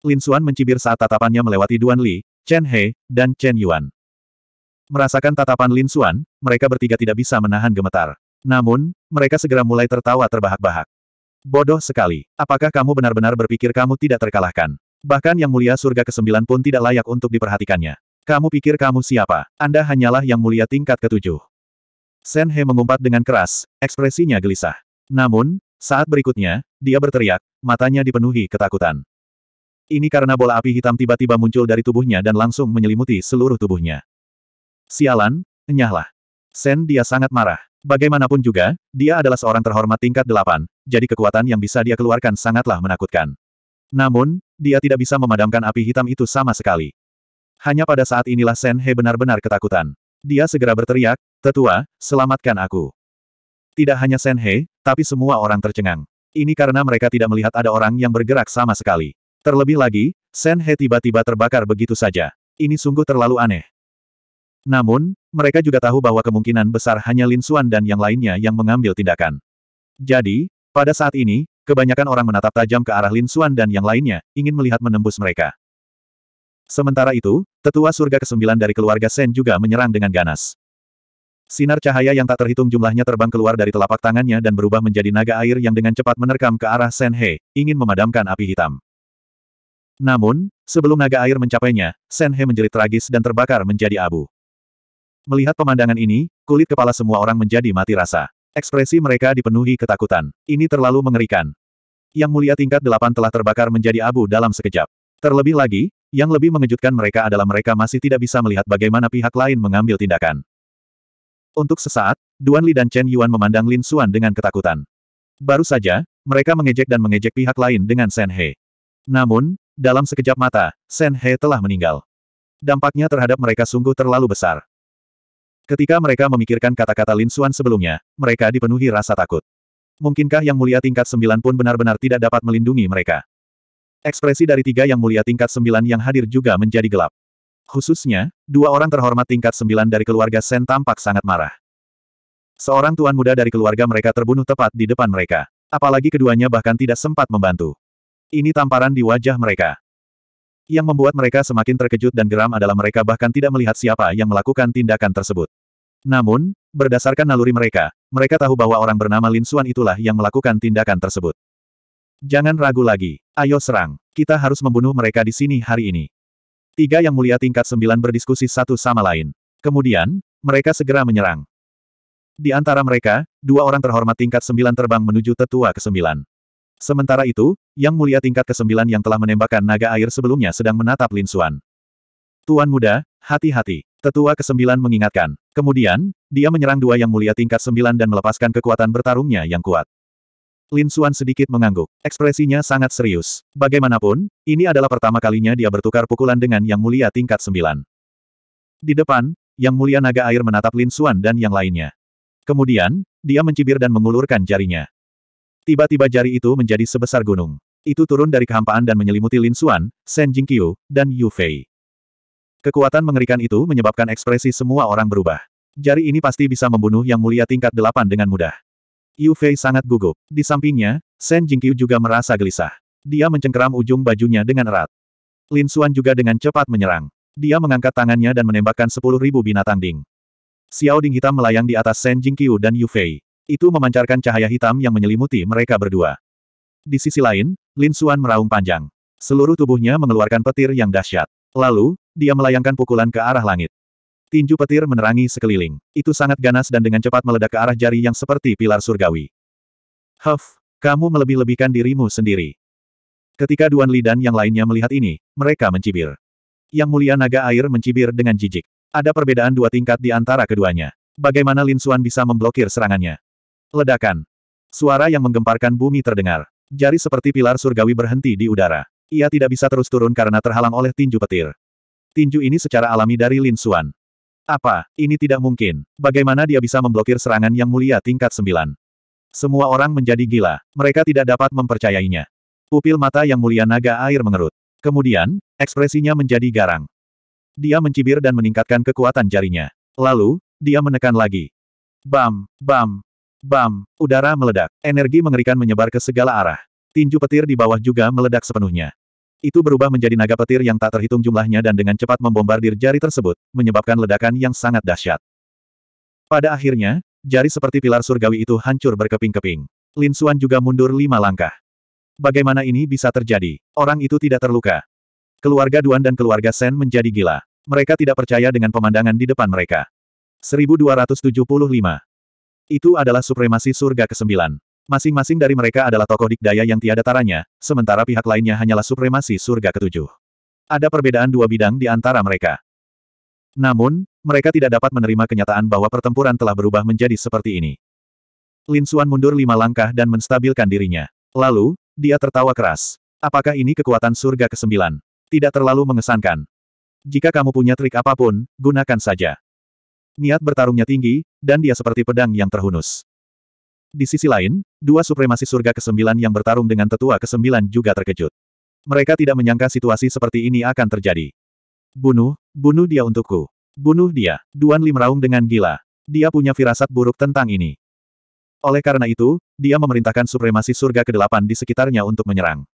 Lin Xuan mencibir saat tatapannya melewati Duan Li, Chen He, dan Chen Yuan. Merasakan tatapan Lin Xuan, mereka bertiga tidak bisa menahan gemetar. Namun, mereka segera mulai tertawa terbahak-bahak. Bodoh sekali. Apakah kamu benar-benar berpikir kamu tidak terkalahkan? Bahkan yang mulia surga ke-9 pun tidak layak untuk diperhatikannya. Kamu pikir kamu siapa? Anda hanyalah yang mulia tingkat ketujuh. Sen He mengumpat dengan keras, ekspresinya gelisah. Namun, saat berikutnya, dia berteriak, matanya dipenuhi ketakutan. Ini karena bola api hitam tiba-tiba muncul dari tubuhnya dan langsung menyelimuti seluruh tubuhnya. Sialan, enyahlah. Sen dia sangat marah. Bagaimanapun juga, dia adalah seorang terhormat tingkat delapan, jadi kekuatan yang bisa dia keluarkan sangatlah menakutkan. Namun, dia tidak bisa memadamkan api hitam itu sama sekali. Hanya pada saat inilah Sen He benar-benar ketakutan. Dia segera berteriak, Tetua, selamatkan aku. Tidak hanya Sen He, tapi semua orang tercengang. Ini karena mereka tidak melihat ada orang yang bergerak sama sekali. Terlebih lagi, Sen He tiba-tiba terbakar begitu saja. Ini sungguh terlalu aneh. Namun, mereka juga tahu bahwa kemungkinan besar hanya Lin Xuan dan yang lainnya yang mengambil tindakan. Jadi, pada saat ini, kebanyakan orang menatap tajam ke arah Lin Xuan dan yang lainnya, ingin melihat menembus mereka. Sementara itu, tetua surga ke-9 dari keluarga Sen juga menyerang dengan ganas. Sinar cahaya yang tak terhitung jumlahnya terbang keluar dari telapak tangannya dan berubah menjadi naga air yang dengan cepat menerkam ke arah Sen He, ingin memadamkan api hitam. Namun, sebelum naga air mencapainya, Sen He menjerit tragis dan terbakar menjadi abu. Melihat pemandangan ini, kulit kepala semua orang menjadi mati rasa. Ekspresi mereka dipenuhi ketakutan. Ini terlalu mengerikan. Yang mulia tingkat delapan telah terbakar menjadi abu dalam sekejap. Terlebih lagi, yang lebih mengejutkan mereka adalah mereka masih tidak bisa melihat bagaimana pihak lain mengambil tindakan. Untuk sesaat, Duan Li dan Chen Yuan memandang Lin Xuan dengan ketakutan. Baru saja, mereka mengejek dan mengejek pihak lain dengan Shen He. Namun, dalam sekejap mata, Shen He telah meninggal. Dampaknya terhadap mereka sungguh terlalu besar. Ketika mereka memikirkan kata-kata Lin Xuan sebelumnya, mereka dipenuhi rasa takut. Mungkinkah Yang Mulia tingkat sembilan pun benar-benar tidak dapat melindungi mereka? Ekspresi dari tiga yang mulia tingkat sembilan yang hadir juga menjadi gelap. Khususnya, dua orang terhormat tingkat sembilan dari keluarga Sen tampak sangat marah. Seorang tuan muda dari keluarga mereka terbunuh tepat di depan mereka. Apalagi keduanya bahkan tidak sempat membantu. Ini tamparan di wajah mereka. Yang membuat mereka semakin terkejut dan geram adalah mereka bahkan tidak melihat siapa yang melakukan tindakan tersebut. Namun, berdasarkan naluri mereka, mereka tahu bahwa orang bernama Lin Xuan itulah yang melakukan tindakan tersebut. Jangan ragu lagi. Ayo serang. Kita harus membunuh mereka di sini hari ini. Tiga yang mulia tingkat sembilan berdiskusi satu sama lain. Kemudian, mereka segera menyerang. Di antara mereka, dua orang terhormat tingkat sembilan terbang menuju tetua ke sembilan. Sementara itu, yang mulia tingkat ke sembilan yang telah menembakkan naga air sebelumnya sedang menatap Lin Suan. Tuan muda, hati-hati. Tetua ke sembilan mengingatkan. Kemudian, dia menyerang dua yang mulia tingkat sembilan dan melepaskan kekuatan bertarungnya yang kuat. Lin Xuan sedikit mengangguk. Ekspresinya sangat serius. Bagaimanapun, ini adalah pertama kalinya dia bertukar pukulan dengan Yang Mulia tingkat 9. Di depan, Yang Mulia Naga Air menatap Lin Xuan dan yang lainnya. Kemudian, dia mencibir dan mengulurkan jarinya. Tiba-tiba jari itu menjadi sebesar gunung. Itu turun dari kehampaan dan menyelimuti Lin Xuan, Shen Jingqiu, dan Yu Fei. Kekuatan mengerikan itu menyebabkan ekspresi semua orang berubah. Jari ini pasti bisa membunuh Yang Mulia tingkat 8 dengan mudah. Yu Fei sangat gugup. Di sampingnya, Shen Jingqiu juga merasa gelisah. Dia mencengkeram ujung bajunya dengan erat. Lin Xuan juga dengan cepat menyerang. Dia mengangkat tangannya dan menembakkan sepuluh ribu binatang ding. Xiao Ding hitam melayang di atas Shen Jingqiu dan Yu Fei. Itu memancarkan cahaya hitam yang menyelimuti mereka berdua. Di sisi lain, Lin Xuan meraung panjang. Seluruh tubuhnya mengeluarkan petir yang dahsyat. Lalu, dia melayangkan pukulan ke arah langit. Tinju petir menerangi sekeliling. Itu sangat ganas dan dengan cepat meledak ke arah jari yang seperti pilar surgawi. Huff, kamu melebih-lebihkan dirimu sendiri. Ketika Duan Li dan yang lainnya melihat ini, mereka mencibir. Yang mulia naga air mencibir dengan jijik. Ada perbedaan dua tingkat di antara keduanya. Bagaimana Lin Xuan bisa memblokir serangannya? Ledakan. Suara yang menggemparkan bumi terdengar. Jari seperti pilar surgawi berhenti di udara. Ia tidak bisa terus turun karena terhalang oleh tinju petir. Tinju ini secara alami dari Lin Xuan. Apa, ini tidak mungkin. Bagaimana dia bisa memblokir serangan yang mulia tingkat sembilan? Semua orang menjadi gila. Mereka tidak dapat mempercayainya. Pupil mata yang mulia naga air mengerut. Kemudian, ekspresinya menjadi garang. Dia mencibir dan meningkatkan kekuatan jarinya. Lalu, dia menekan lagi. Bam, bam, bam, udara meledak. Energi mengerikan menyebar ke segala arah. Tinju petir di bawah juga meledak sepenuhnya. Itu berubah menjadi naga petir yang tak terhitung jumlahnya dan dengan cepat membombardir jari tersebut, menyebabkan ledakan yang sangat dahsyat. Pada akhirnya, jari seperti pilar surgawi itu hancur berkeping-keping. Lin Suan juga mundur lima langkah. Bagaimana ini bisa terjadi? Orang itu tidak terluka. Keluarga Duan dan keluarga Sen menjadi gila. Mereka tidak percaya dengan pemandangan di depan mereka. 1275 Itu adalah supremasi surga ke-9. Masing-masing dari mereka adalah tokoh dikdaya yang tiada taranya, sementara pihak lainnya hanyalah supremasi surga ketujuh. Ada perbedaan dua bidang di antara mereka. Namun, mereka tidak dapat menerima kenyataan bahwa pertempuran telah berubah menjadi seperti ini. Lin Xuan mundur lima langkah dan menstabilkan dirinya. Lalu, dia tertawa keras. Apakah ini kekuatan surga ke-9? Tidak terlalu mengesankan. Jika kamu punya trik apapun, gunakan saja. Niat bertarungnya tinggi, dan dia seperti pedang yang terhunus. Di sisi lain, dua supremasi surga ke-9 yang bertarung dengan tetua ke-9 juga terkejut. Mereka tidak menyangka situasi seperti ini akan terjadi. Bunuh, bunuh dia untukku. Bunuh dia. Duan Li meraung dengan gila. Dia punya firasat buruk tentang ini. Oleh karena itu, dia memerintahkan supremasi surga ke-8 di sekitarnya untuk menyerang.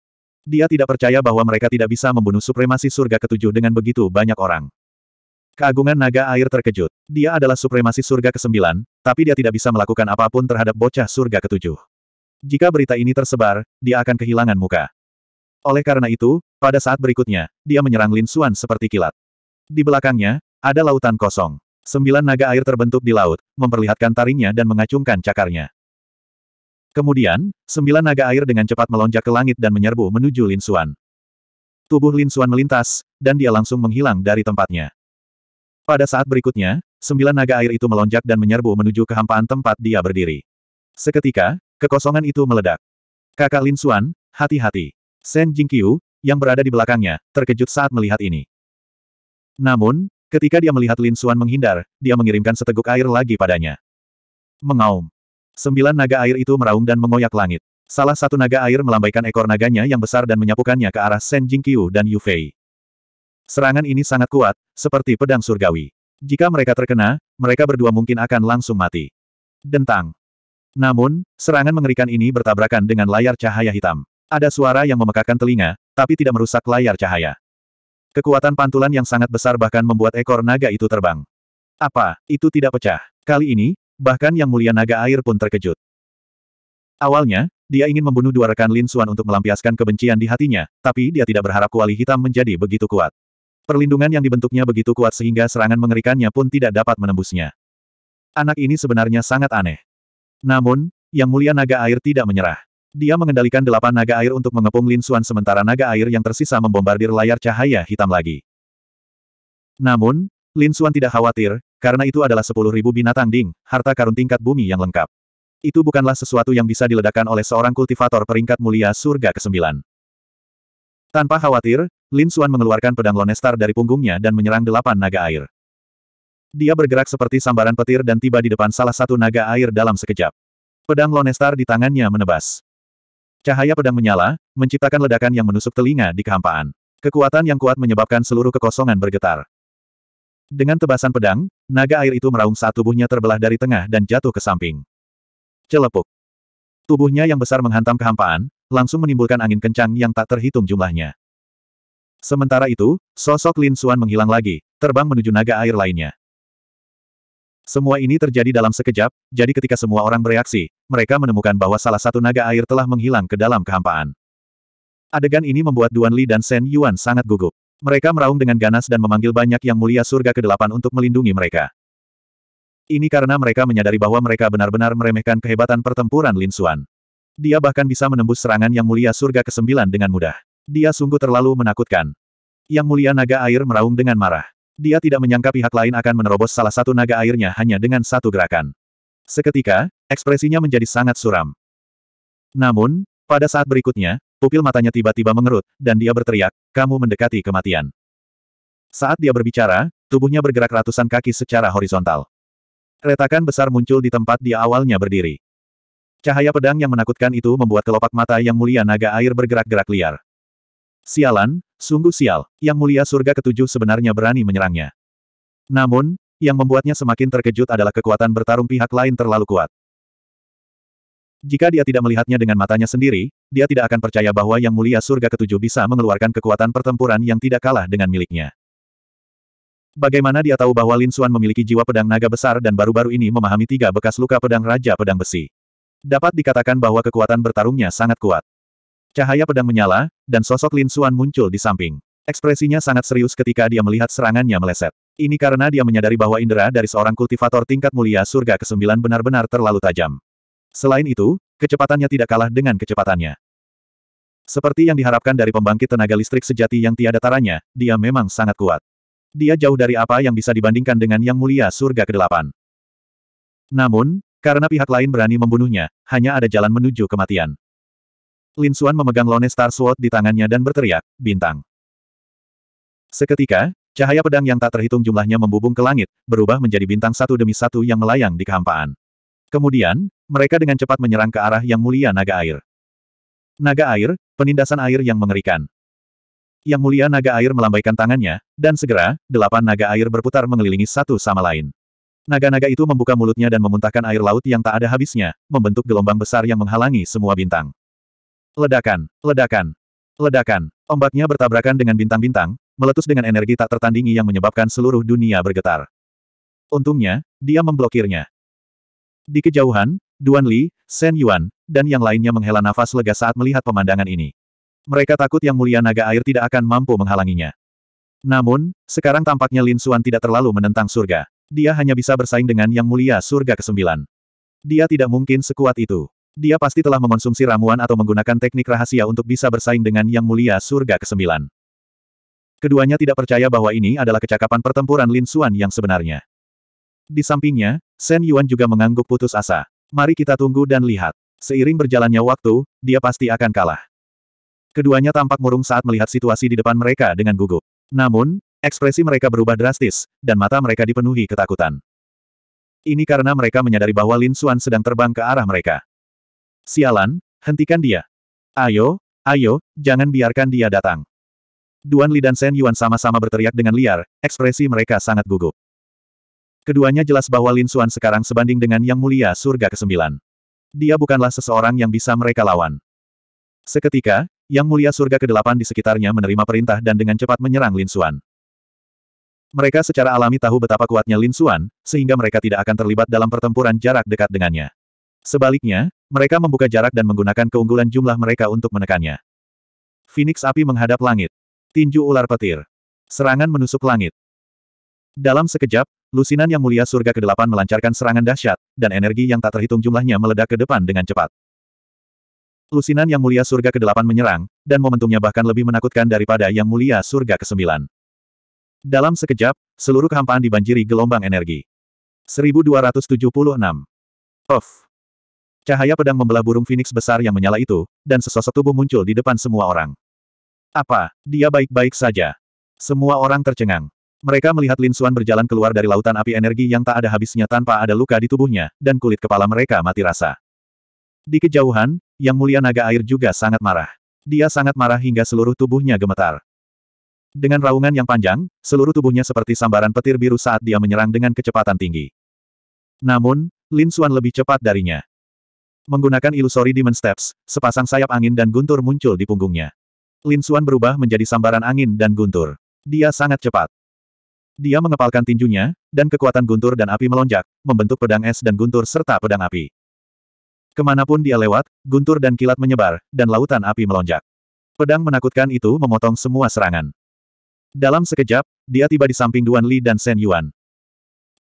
Dia tidak percaya bahwa mereka tidak bisa membunuh supremasi surga ketujuh dengan begitu banyak orang. Keagungan naga air terkejut. Dia adalah supremasi surga ke-9, tapi dia tidak bisa melakukan apapun terhadap bocah surga ketujuh. Jika berita ini tersebar, dia akan kehilangan muka. Oleh karena itu, pada saat berikutnya, dia menyerang Lin Xuan seperti kilat. Di belakangnya, ada lautan kosong. Sembilan naga air terbentuk di laut, memperlihatkan taringnya dan mengacungkan cakarnya. Kemudian, sembilan naga air dengan cepat melonjak ke langit dan menyerbu menuju Lin Xuan. Tubuh Lin Xuan melintas, dan dia langsung menghilang dari tempatnya. Pada saat berikutnya, sembilan naga air itu melonjak dan menyerbu menuju kehampaan tempat dia berdiri. Seketika, Kekosongan itu meledak. Kakak Lin Xuan, hati-hati. Shen Jingqiu, yang berada di belakangnya, terkejut saat melihat ini. Namun, ketika dia melihat Lin Xuan menghindar, dia mengirimkan seteguk air lagi padanya. Mengaum. Sembilan naga air itu meraung dan mengoyak langit. Salah satu naga air melambaikan ekor naganya yang besar dan menyapukannya ke arah Shen Jingqiu dan Yu Fei. Serangan ini sangat kuat, seperti pedang surgawi. Jika mereka terkena, mereka berdua mungkin akan langsung mati. Dentang. Namun, serangan mengerikan ini bertabrakan dengan layar cahaya hitam. Ada suara yang memekakan telinga, tapi tidak merusak layar cahaya. Kekuatan pantulan yang sangat besar bahkan membuat ekor naga itu terbang. Apa, itu tidak pecah. Kali ini, bahkan yang mulia naga air pun terkejut. Awalnya, dia ingin membunuh dua rekan Lin Xuan untuk melampiaskan kebencian di hatinya, tapi dia tidak berharap kuali hitam menjadi begitu kuat. Perlindungan yang dibentuknya begitu kuat sehingga serangan mengerikannya pun tidak dapat menembusnya. Anak ini sebenarnya sangat aneh. Namun, Yang Mulia Naga Air tidak menyerah. Dia mengendalikan delapan naga air untuk mengepung Lin Xuan sementara naga air yang tersisa membombardir layar cahaya hitam lagi. Namun, Lin Xuan tidak khawatir, karena itu adalah sepuluh ribu binatang ding, harta karun tingkat bumi yang lengkap. Itu bukanlah sesuatu yang bisa diledakkan oleh seorang kultivator peringkat mulia surga ke-9. Tanpa khawatir, Lin Xuan mengeluarkan pedang Lonestar dari punggungnya dan menyerang delapan naga air. Dia bergerak seperti sambaran petir dan tiba di depan salah satu naga air dalam sekejap. Pedang Lonestar di tangannya menebas. Cahaya pedang menyala, menciptakan ledakan yang menusuk telinga di kehampaan. Kekuatan yang kuat menyebabkan seluruh kekosongan bergetar. Dengan tebasan pedang, naga air itu meraung saat tubuhnya terbelah dari tengah dan jatuh ke samping. Celepuk. Tubuhnya yang besar menghantam kehampaan, langsung menimbulkan angin kencang yang tak terhitung jumlahnya. Sementara itu, sosok Lin Suan menghilang lagi, terbang menuju naga air lainnya. Semua ini terjadi dalam sekejap, jadi ketika semua orang bereaksi, mereka menemukan bahwa salah satu naga air telah menghilang ke dalam kehampaan. Adegan ini membuat Duan Li dan Shen Yuan sangat gugup. Mereka meraung dengan ganas dan memanggil banyak yang mulia surga ke delapan untuk melindungi mereka. Ini karena mereka menyadari bahwa mereka benar-benar meremehkan kehebatan pertempuran Lin Xuan. Dia bahkan bisa menembus serangan yang mulia surga ke-9 dengan mudah. Dia sungguh terlalu menakutkan. Yang mulia naga air meraung dengan marah. Dia tidak menyangka pihak lain akan menerobos salah satu naga airnya hanya dengan satu gerakan. Seketika, ekspresinya menjadi sangat suram. Namun, pada saat berikutnya, pupil matanya tiba-tiba mengerut, dan dia berteriak, kamu mendekati kematian. Saat dia berbicara, tubuhnya bergerak ratusan kaki secara horizontal. Retakan besar muncul di tempat dia awalnya berdiri. Cahaya pedang yang menakutkan itu membuat kelopak mata yang mulia naga air bergerak-gerak liar. Sialan, Sungguh sial, Yang Mulia Surga Ketujuh sebenarnya berani menyerangnya. Namun, yang membuatnya semakin terkejut adalah kekuatan bertarung pihak lain terlalu kuat. Jika dia tidak melihatnya dengan matanya sendiri, dia tidak akan percaya bahwa Yang Mulia Surga Ketujuh bisa mengeluarkan kekuatan pertempuran yang tidak kalah dengan miliknya. Bagaimana dia tahu bahwa Lin Xuan memiliki jiwa pedang naga besar dan baru-baru ini memahami tiga bekas luka pedang Raja Pedang Besi? Dapat dikatakan bahwa kekuatan bertarungnya sangat kuat. Cahaya pedang menyala, dan sosok Lin Suan muncul di samping. Ekspresinya sangat serius ketika dia melihat serangannya meleset. Ini karena dia menyadari bahwa indera dari seorang kultivator tingkat mulia surga ke-9 benar-benar terlalu tajam. Selain itu, kecepatannya tidak kalah dengan kecepatannya. Seperti yang diharapkan dari pembangkit tenaga listrik sejati yang tiada taranya, dia memang sangat kuat. Dia jauh dari apa yang bisa dibandingkan dengan yang mulia surga ke-8. Namun, karena pihak lain berani membunuhnya, hanya ada jalan menuju kematian. Lin Xuan memegang Lone Star Sword di tangannya dan berteriak, bintang. Seketika, cahaya pedang yang tak terhitung jumlahnya membubung ke langit, berubah menjadi bintang satu demi satu yang melayang di kehampaan. Kemudian, mereka dengan cepat menyerang ke arah yang mulia naga air. Naga air, penindasan air yang mengerikan. Yang mulia naga air melambaikan tangannya, dan segera, delapan naga air berputar mengelilingi satu sama lain. Naga-naga itu membuka mulutnya dan memuntahkan air laut yang tak ada habisnya, membentuk gelombang besar yang menghalangi semua bintang. Ledakan, ledakan, ledakan. Ombaknya bertabrakan dengan bintang-bintang, meletus dengan energi tak tertandingi yang menyebabkan seluruh dunia bergetar. Untungnya, dia memblokirnya. Di kejauhan, Duan Li, Shen Yuan, dan yang lainnya menghela nafas lega saat melihat pemandangan ini. Mereka takut yang mulia naga air tidak akan mampu menghalanginya. Namun, sekarang tampaknya Lin Xuan tidak terlalu menentang surga. Dia hanya bisa bersaing dengan yang mulia surga ke-9. Dia tidak mungkin sekuat itu. Dia pasti telah mengonsumsi ramuan atau menggunakan teknik rahasia untuk bisa bersaing dengan Yang Mulia Surga ke-9. Keduanya tidak percaya bahwa ini adalah kecakapan pertempuran Lin Xuan yang sebenarnya. Di sampingnya, Shen Yuan juga mengangguk putus asa. Mari kita tunggu dan lihat. Seiring berjalannya waktu, dia pasti akan kalah. Keduanya tampak murung saat melihat situasi di depan mereka dengan gugup. Namun, ekspresi mereka berubah drastis, dan mata mereka dipenuhi ketakutan. Ini karena mereka menyadari bahwa Lin Xuan sedang terbang ke arah mereka. Sialan, hentikan dia. Ayo, ayo, jangan biarkan dia datang. Duan Li dan Shen Yuan sama-sama berteriak dengan liar, ekspresi mereka sangat gugup. Keduanya jelas bahwa Lin Xuan sekarang sebanding dengan Yang Mulia Surga ke-9. Dia bukanlah seseorang yang bisa mereka lawan. Seketika, Yang Mulia Surga ke-8 di sekitarnya menerima perintah dan dengan cepat menyerang Lin Xuan. Mereka secara alami tahu betapa kuatnya Lin Xuan, sehingga mereka tidak akan terlibat dalam pertempuran jarak dekat dengannya. Sebaliknya, mereka membuka jarak dan menggunakan keunggulan jumlah mereka untuk menekannya. Phoenix api menghadap langit. Tinju ular petir. Serangan menusuk langit. Dalam sekejap, lusinan yang mulia surga ke-8 melancarkan serangan dahsyat, dan energi yang tak terhitung jumlahnya meledak ke depan dengan cepat. Lusinan yang mulia surga ke-8 menyerang, dan momentumnya bahkan lebih menakutkan daripada yang mulia surga ke-9. Dalam sekejap, seluruh kehampaan dibanjiri gelombang energi. 1276. Off. Cahaya pedang membelah burung Phoenix besar yang menyala itu, dan sesosok tubuh muncul di depan semua orang. Apa? Dia baik-baik saja. Semua orang tercengang. Mereka melihat Lin Xuan berjalan keluar dari lautan api energi yang tak ada habisnya tanpa ada luka di tubuhnya, dan kulit kepala mereka mati rasa. Di kejauhan, Yang Mulia Naga Air juga sangat marah. Dia sangat marah hingga seluruh tubuhnya gemetar. Dengan raungan yang panjang, seluruh tubuhnya seperti sambaran petir biru saat dia menyerang dengan kecepatan tinggi. Namun, Lin Xuan lebih cepat darinya. Menggunakan ilusori demon steps, sepasang sayap angin dan guntur muncul di punggungnya. Lin Xuan berubah menjadi sambaran angin dan guntur. Dia sangat cepat. Dia mengepalkan tinjunya, dan kekuatan guntur dan api melonjak, membentuk pedang es dan guntur serta pedang api. Kemanapun dia lewat, guntur dan kilat menyebar, dan lautan api melonjak. Pedang menakutkan itu memotong semua serangan. Dalam sekejap, dia tiba di samping Duan Li dan Shen Yuan.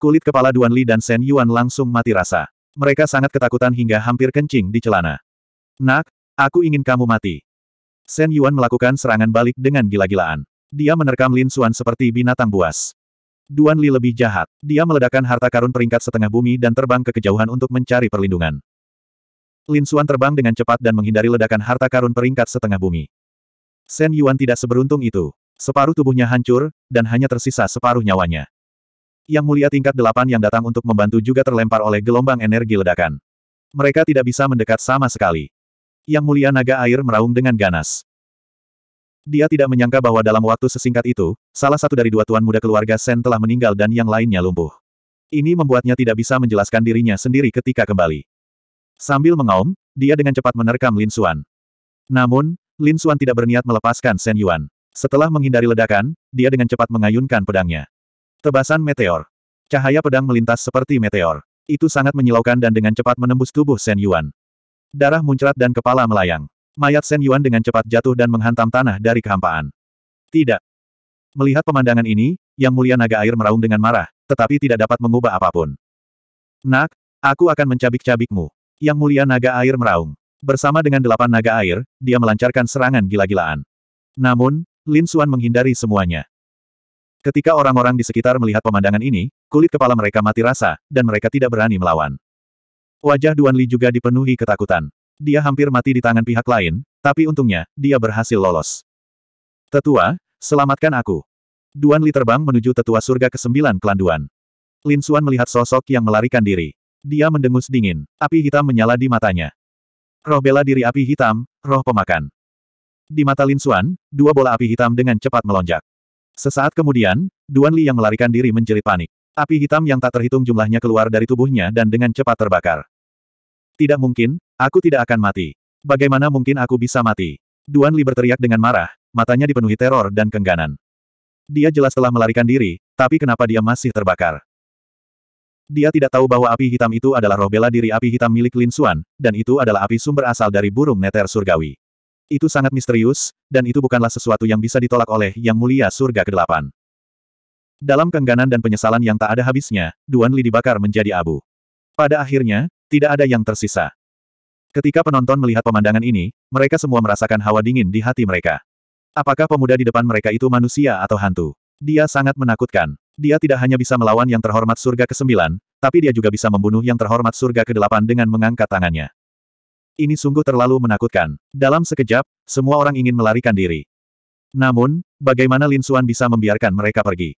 Kulit kepala Duan Li dan Shen Yuan langsung mati rasa. Mereka sangat ketakutan hingga hampir kencing di celana. Nak, aku ingin kamu mati. Shen Yuan melakukan serangan balik dengan gila-gilaan. Dia menerkam Lin Xuan seperti binatang buas. Duan Li lebih jahat. Dia meledakkan harta karun peringkat setengah bumi dan terbang ke kejauhan untuk mencari perlindungan. Lin Xuan terbang dengan cepat dan menghindari ledakan harta karun peringkat setengah bumi. Shen Yuan tidak seberuntung itu. Separuh tubuhnya hancur, dan hanya tersisa separuh nyawanya yang mulia tingkat delapan yang datang untuk membantu juga terlempar oleh gelombang energi ledakan. Mereka tidak bisa mendekat sama sekali. Yang mulia naga air meraung dengan ganas. Dia tidak menyangka bahwa dalam waktu sesingkat itu, salah satu dari dua tuan muda keluarga Sen telah meninggal dan yang lainnya lumpuh. Ini membuatnya tidak bisa menjelaskan dirinya sendiri ketika kembali. Sambil mengaum, dia dengan cepat menerkam Lin Xuan. Namun, Lin Xuan tidak berniat melepaskan Sen Yuan. Setelah menghindari ledakan, dia dengan cepat mengayunkan pedangnya. Tebasan meteor. Cahaya pedang melintas seperti meteor. Itu sangat menyilaukan dan dengan cepat menembus tubuh Shen Yuan. Darah muncrat dan kepala melayang. Mayat Shen Yuan dengan cepat jatuh dan menghantam tanah dari kehampaan. Tidak. Melihat pemandangan ini, Yang Mulia Naga Air meraung dengan marah, tetapi tidak dapat mengubah apapun. Nak, aku akan mencabik-cabikmu. Yang Mulia Naga Air meraung. Bersama dengan delapan naga air, dia melancarkan serangan gila-gilaan. Namun, Lin Suan menghindari semuanya. Ketika orang-orang di sekitar melihat pemandangan ini, kulit kepala mereka mati rasa, dan mereka tidak berani melawan. Wajah Duan Li juga dipenuhi ketakutan. Dia hampir mati di tangan pihak lain, tapi untungnya, dia berhasil lolos. Tetua, selamatkan aku. Duan Li terbang menuju tetua surga ke-9 klan Duan. Lin Xuan melihat sosok yang melarikan diri. Dia mendengus dingin, api hitam menyala di matanya. Roh bela diri api hitam, roh pemakan. Di mata Lin Xuan, dua bola api hitam dengan cepat melonjak. Sesaat kemudian, Duan Li yang melarikan diri menjerit panik. Api hitam yang tak terhitung jumlahnya keluar dari tubuhnya dan dengan cepat terbakar. Tidak mungkin, aku tidak akan mati. Bagaimana mungkin aku bisa mati? Duan Li berteriak dengan marah, matanya dipenuhi teror dan kengganan. Dia jelas telah melarikan diri, tapi kenapa dia masih terbakar? Dia tidak tahu bahwa api hitam itu adalah roh bela diri api hitam milik Lin Xuan, dan itu adalah api sumber asal dari burung neter surgawi. Itu sangat misterius, dan itu bukanlah sesuatu yang bisa ditolak oleh Yang Mulia Surga Kedelapan. Dalam kengganan dan penyesalan yang tak ada habisnya, Duan Li dibakar menjadi abu. Pada akhirnya, tidak ada yang tersisa. Ketika penonton melihat pemandangan ini, mereka semua merasakan hawa dingin di hati mereka. Apakah pemuda di depan mereka itu manusia atau hantu? Dia sangat menakutkan. Dia tidak hanya bisa melawan yang terhormat surga ke-9, tapi dia juga bisa membunuh yang terhormat surga ke-8 dengan mengangkat tangannya ini sungguh terlalu menakutkan. Dalam sekejap, semua orang ingin melarikan diri. Namun, bagaimana Lin Xuan bisa membiarkan mereka pergi?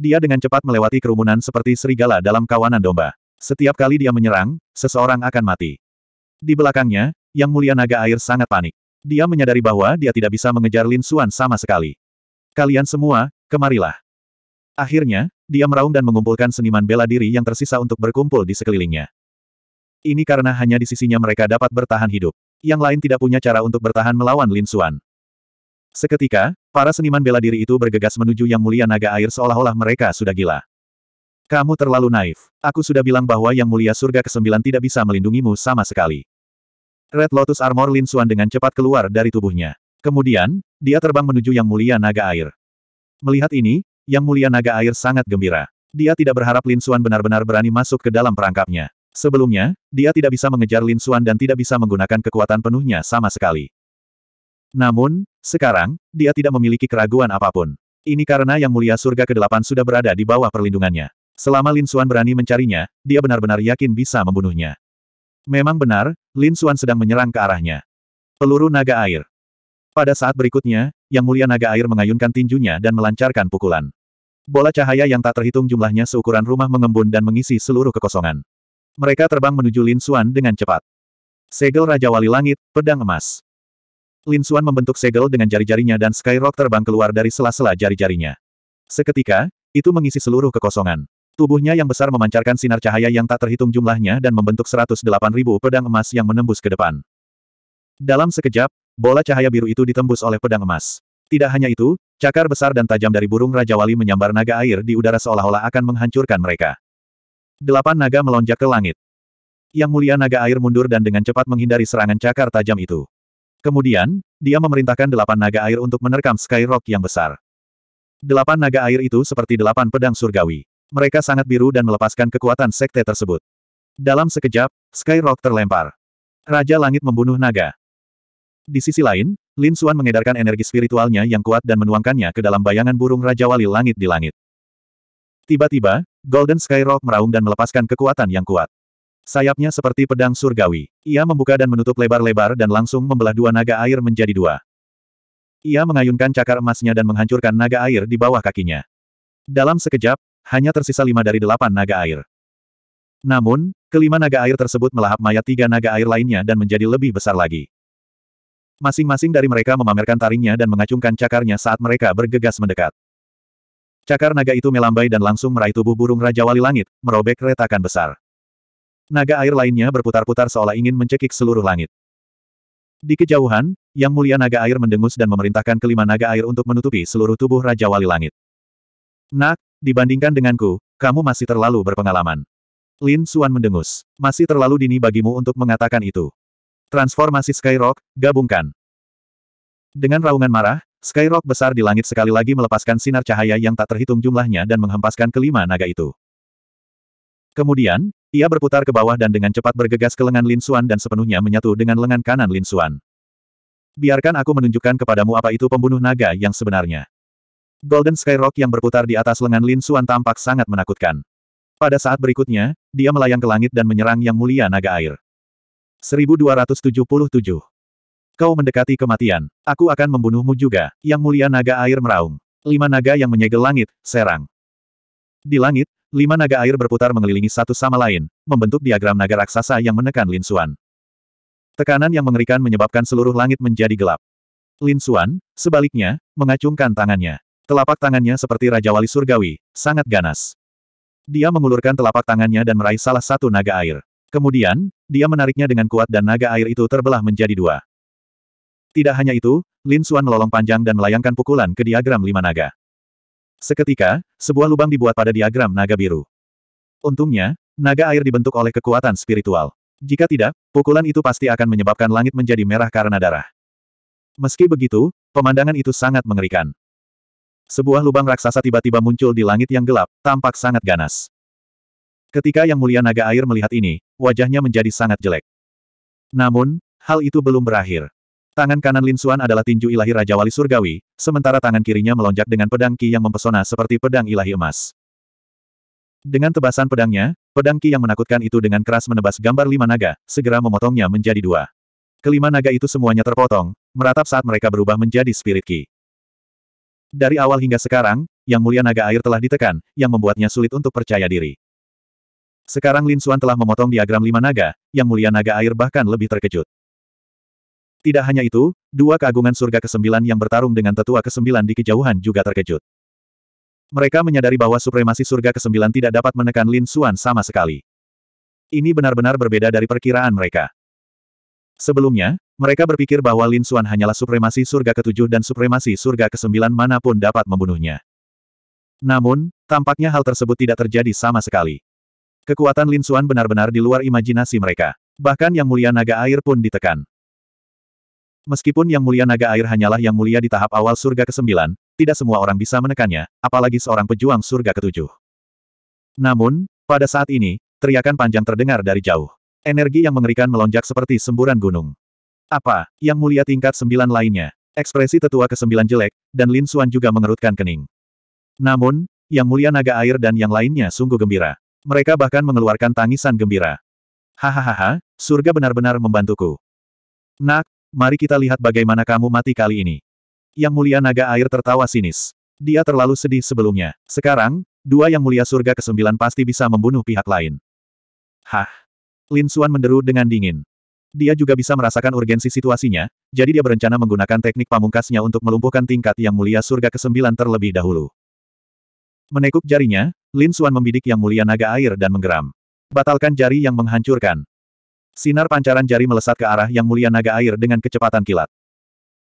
Dia dengan cepat melewati kerumunan seperti serigala dalam kawanan domba. Setiap kali dia menyerang, seseorang akan mati. Di belakangnya, Yang Mulia Naga Air sangat panik. Dia menyadari bahwa dia tidak bisa mengejar Lin Xuan sama sekali. Kalian semua, kemarilah. Akhirnya, dia meraung dan mengumpulkan seniman bela diri yang tersisa untuk berkumpul di sekelilingnya. Ini karena hanya di sisinya mereka dapat bertahan hidup. Yang lain tidak punya cara untuk bertahan melawan Lin Xuan. Seketika, para seniman bela diri itu bergegas menuju Yang Mulia Naga Air seolah-olah mereka sudah gila. Kamu terlalu naif. Aku sudah bilang bahwa Yang Mulia Surga Kesembilan tidak bisa melindungimu sama sekali. Red Lotus Armor Lin Xuan dengan cepat keluar dari tubuhnya. Kemudian, dia terbang menuju Yang Mulia Naga Air. Melihat ini, Yang Mulia Naga Air sangat gembira. Dia tidak berharap Lin Xuan benar-benar berani masuk ke dalam perangkapnya. Sebelumnya, dia tidak bisa mengejar Lin Suan dan tidak bisa menggunakan kekuatan penuhnya sama sekali. Namun, sekarang, dia tidak memiliki keraguan apapun. Ini karena Yang Mulia Surga ke-8 sudah berada di bawah perlindungannya. Selama Lin Suan berani mencarinya, dia benar-benar yakin bisa membunuhnya. Memang benar, Lin Suan sedang menyerang ke arahnya. Peluru naga air. Pada saat berikutnya, Yang Mulia Naga Air mengayunkan tinjunya dan melancarkan pukulan. Bola cahaya yang tak terhitung jumlahnya seukuran rumah mengembun dan mengisi seluruh kekosongan. Mereka terbang menuju Lin Xuan dengan cepat. Segel Raja Wali Langit, Pedang Emas. Lin Xuan membentuk segel dengan jari-jarinya dan Skyrock terbang keluar dari sela-sela jari-jarinya. Seketika, itu mengisi seluruh kekosongan. Tubuhnya yang besar memancarkan sinar cahaya yang tak terhitung jumlahnya dan membentuk ribu pedang emas yang menembus ke depan. Dalam sekejap, bola cahaya biru itu ditembus oleh pedang emas. Tidak hanya itu, cakar besar dan tajam dari burung Raja Wali menyambar naga air di udara seolah-olah akan menghancurkan mereka delapan naga melonjak ke langit. Yang mulia naga air mundur dan dengan cepat menghindari serangan cakar tajam itu. Kemudian, dia memerintahkan delapan naga air untuk menerkam Skyrock yang besar. Delapan naga air itu seperti delapan pedang surgawi. Mereka sangat biru dan melepaskan kekuatan sekte tersebut. Dalam sekejap, Skyrock terlempar. Raja Langit membunuh naga. Di sisi lain, Lin Suan mengedarkan energi spiritualnya yang kuat dan menuangkannya ke dalam bayangan burung Raja Wali Langit di langit. Tiba-tiba, Golden Skyrock meraung dan melepaskan kekuatan yang kuat. Sayapnya seperti pedang surgawi. Ia membuka dan menutup lebar-lebar dan langsung membelah dua naga air menjadi dua. Ia mengayunkan cakar emasnya dan menghancurkan naga air di bawah kakinya. Dalam sekejap, hanya tersisa lima dari delapan naga air. Namun, kelima naga air tersebut melahap mayat tiga naga air lainnya dan menjadi lebih besar lagi. Masing-masing dari mereka memamerkan taringnya dan mengacungkan cakarnya saat mereka bergegas mendekat. Cakar naga itu melambai dan langsung meraih tubuh burung Raja Wali Langit, merobek retakan besar. Naga air lainnya berputar-putar seolah ingin mencekik seluruh langit. Di kejauhan, Yang Mulia Naga Air mendengus dan memerintahkan kelima naga air untuk menutupi seluruh tubuh Raja Wali Langit. Nak, dibandingkan denganku, kamu masih terlalu berpengalaman. Lin Suan mendengus. Masih terlalu dini bagimu untuk mengatakan itu. Transformasi Skyrock, gabungkan. Dengan raungan marah, Skyrock besar di langit sekali lagi melepaskan sinar cahaya yang tak terhitung jumlahnya dan menghempaskan kelima naga itu. Kemudian, ia berputar ke bawah dan dengan cepat bergegas ke lengan Lin Xuan dan sepenuhnya menyatu dengan lengan kanan Lin Xuan. Biarkan aku menunjukkan kepadamu apa itu pembunuh naga yang sebenarnya. Golden Skyrock yang berputar di atas lengan Lin Xuan tampak sangat menakutkan. Pada saat berikutnya, dia melayang ke langit dan menyerang Yang Mulia Naga Air. 1277 Kau mendekati kematian. Aku akan membunuhmu juga, yang mulia naga air meraung. Lima naga yang menyegel langit, serang. Di langit, lima naga air berputar mengelilingi satu sama lain, membentuk diagram naga raksasa yang menekan Lin Xuan. Tekanan yang mengerikan menyebabkan seluruh langit menjadi gelap. Lin Xuan, sebaliknya, mengacungkan tangannya. Telapak tangannya seperti Raja Wali Surgawi, sangat ganas. Dia mengulurkan telapak tangannya dan meraih salah satu naga air. Kemudian, dia menariknya dengan kuat dan naga air itu terbelah menjadi dua. Tidak hanya itu, Lin Xuan melolong panjang dan melayangkan pukulan ke diagram lima naga. Seketika, sebuah lubang dibuat pada diagram naga biru. Untungnya, naga air dibentuk oleh kekuatan spiritual. Jika tidak, pukulan itu pasti akan menyebabkan langit menjadi merah karena darah. Meski begitu, pemandangan itu sangat mengerikan. Sebuah lubang raksasa tiba-tiba muncul di langit yang gelap, tampak sangat ganas. Ketika Yang Mulia Naga Air melihat ini, wajahnya menjadi sangat jelek. Namun, hal itu belum berakhir. Tangan kanan Lin Xuan adalah tinju ilahi Raja Wali Surgawi, sementara tangan kirinya melonjak dengan pedang Qi yang mempesona seperti pedang ilahi emas. Dengan tebasan pedangnya, pedang Qi yang menakutkan itu dengan keras menebas gambar lima naga, segera memotongnya menjadi dua. Kelima naga itu semuanya terpotong, meratap saat mereka berubah menjadi spirit Qi. Dari awal hingga sekarang, yang mulia naga air telah ditekan, yang membuatnya sulit untuk percaya diri. Sekarang Lin Xuan telah memotong diagram lima naga, yang mulia naga air bahkan lebih terkejut. Tidak hanya itu, dua keagungan surga kesembilan yang bertarung dengan tetua kesembilan di kejauhan juga terkejut. Mereka menyadari bahwa supremasi surga kesembilan tidak dapat menekan Lin Xuan sama sekali. Ini benar-benar berbeda dari perkiraan mereka. Sebelumnya, mereka berpikir bahwa Lin Xuan hanyalah supremasi surga ketujuh dan supremasi surga kesembilan manapun dapat membunuhnya. Namun, tampaknya hal tersebut tidak terjadi sama sekali. Kekuatan Lin Xuan benar-benar di luar imajinasi mereka. Bahkan yang mulia naga air pun ditekan. Meskipun Yang Mulia Naga Air hanyalah Yang Mulia di tahap awal surga ke-9, tidak semua orang bisa menekannya, apalagi seorang pejuang surga ke-7. Namun, pada saat ini, teriakan panjang terdengar dari jauh. Energi yang mengerikan melonjak seperti semburan gunung. Apa, Yang Mulia tingkat 9 lainnya? Ekspresi tetua ke-9 jelek, dan Lin Suan juga mengerutkan kening. Namun, Yang Mulia Naga Air dan yang lainnya sungguh gembira. Mereka bahkan mengeluarkan tangisan gembira. Hahaha, surga benar-benar membantuku. Nak, mari kita lihat bagaimana kamu mati kali ini. Yang mulia naga air tertawa sinis. Dia terlalu sedih sebelumnya. Sekarang, dua yang mulia surga kesembilan pasti bisa membunuh pihak lain. Hah? Lin Xuan menderu dengan dingin. Dia juga bisa merasakan urgensi situasinya, jadi dia berencana menggunakan teknik pamungkasnya untuk melumpuhkan tingkat yang mulia surga kesembilan terlebih dahulu. Menekuk jarinya, Lin Xuan membidik yang mulia naga air dan menggeram. Batalkan jari yang menghancurkan. Sinar pancaran jari melesat ke arah yang mulia naga air dengan kecepatan kilat.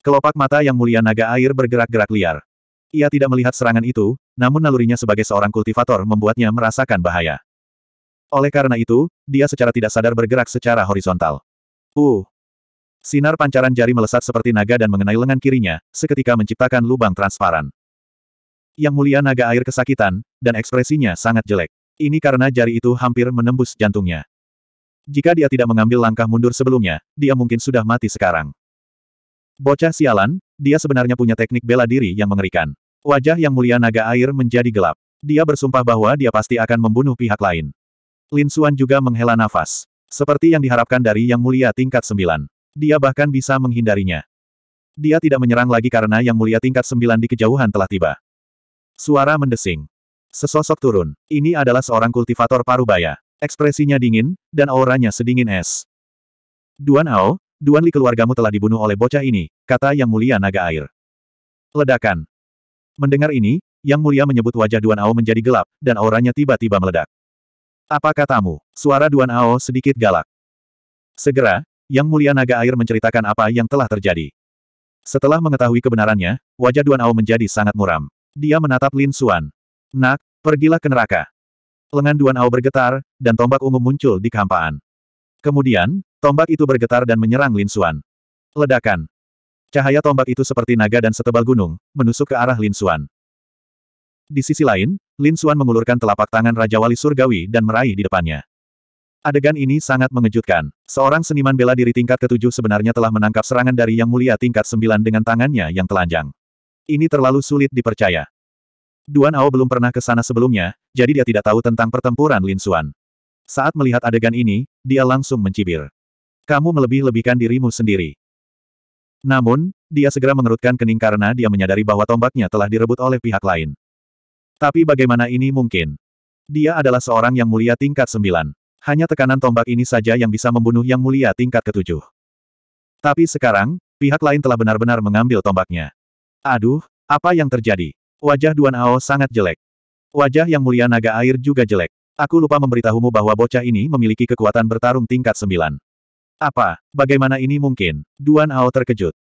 Kelopak mata yang mulia naga air bergerak-gerak liar. Ia tidak melihat serangan itu, namun nalurinya sebagai seorang kultivator membuatnya merasakan bahaya. Oleh karena itu, dia secara tidak sadar bergerak secara horizontal. Uh! Sinar pancaran jari melesat seperti naga dan mengenai lengan kirinya, seketika menciptakan lubang transparan. Yang mulia naga air kesakitan, dan ekspresinya sangat jelek. Ini karena jari itu hampir menembus jantungnya. Jika dia tidak mengambil langkah mundur sebelumnya, dia mungkin sudah mati sekarang. Bocah sialan, dia sebenarnya punya teknik bela diri yang mengerikan. Wajah yang mulia naga air menjadi gelap. Dia bersumpah bahwa dia pasti akan membunuh pihak lain. Lin Suan juga menghela nafas. Seperti yang diharapkan dari yang mulia tingkat Sembilan, Dia bahkan bisa menghindarinya. Dia tidak menyerang lagi karena yang mulia tingkat Sembilan di kejauhan telah tiba. Suara mendesing. Sesosok turun. Ini adalah seorang kultivator parubaya. Ekspresinya dingin, dan auranya sedingin es. Duan Ao, Duan Li keluargamu telah dibunuh oleh bocah ini, kata Yang Mulia Naga Air. Ledakan. Mendengar ini, Yang Mulia menyebut wajah Duan Ao menjadi gelap, dan auranya tiba-tiba meledak. Apa katamu? Suara Duan Ao sedikit galak. Segera, Yang Mulia Naga Air menceritakan apa yang telah terjadi. Setelah mengetahui kebenarannya, wajah Duan Ao menjadi sangat muram. Dia menatap Lin Suan. Nak, pergilah ke neraka. Lengan Duan Ao bergetar, dan tombak ungu muncul di kehampaan. Kemudian, tombak itu bergetar dan menyerang Lin Xuan. Ledakan. Cahaya tombak itu seperti naga dan setebal gunung, menusuk ke arah Lin Xuan. Di sisi lain, Lin Xuan mengulurkan telapak tangan Raja Wali Surgawi dan meraih di depannya. Adegan ini sangat mengejutkan. Seorang seniman bela diri tingkat ketujuh sebenarnya telah menangkap serangan dari Yang Mulia tingkat sembilan dengan tangannya yang telanjang. Ini terlalu sulit dipercaya. Duan Ao belum pernah ke sana sebelumnya, jadi dia tidak tahu tentang pertempuran Lin Xuan. Saat melihat adegan ini, dia langsung mencibir. Kamu melebih-lebihkan dirimu sendiri. Namun, dia segera mengerutkan kening karena dia menyadari bahwa tombaknya telah direbut oleh pihak lain. Tapi bagaimana ini mungkin? Dia adalah seorang yang mulia tingkat sembilan. Hanya tekanan tombak ini saja yang bisa membunuh yang mulia tingkat ketujuh. Tapi sekarang, pihak lain telah benar-benar mengambil tombaknya. Aduh, apa yang terjadi? Wajah Duan Ao sangat jelek. Wajah Yang Mulia Naga Air juga jelek. Aku lupa memberitahumu bahwa bocah ini memiliki kekuatan bertarung tingkat sembilan. Apa? Bagaimana ini mungkin? Duan Ao terkejut.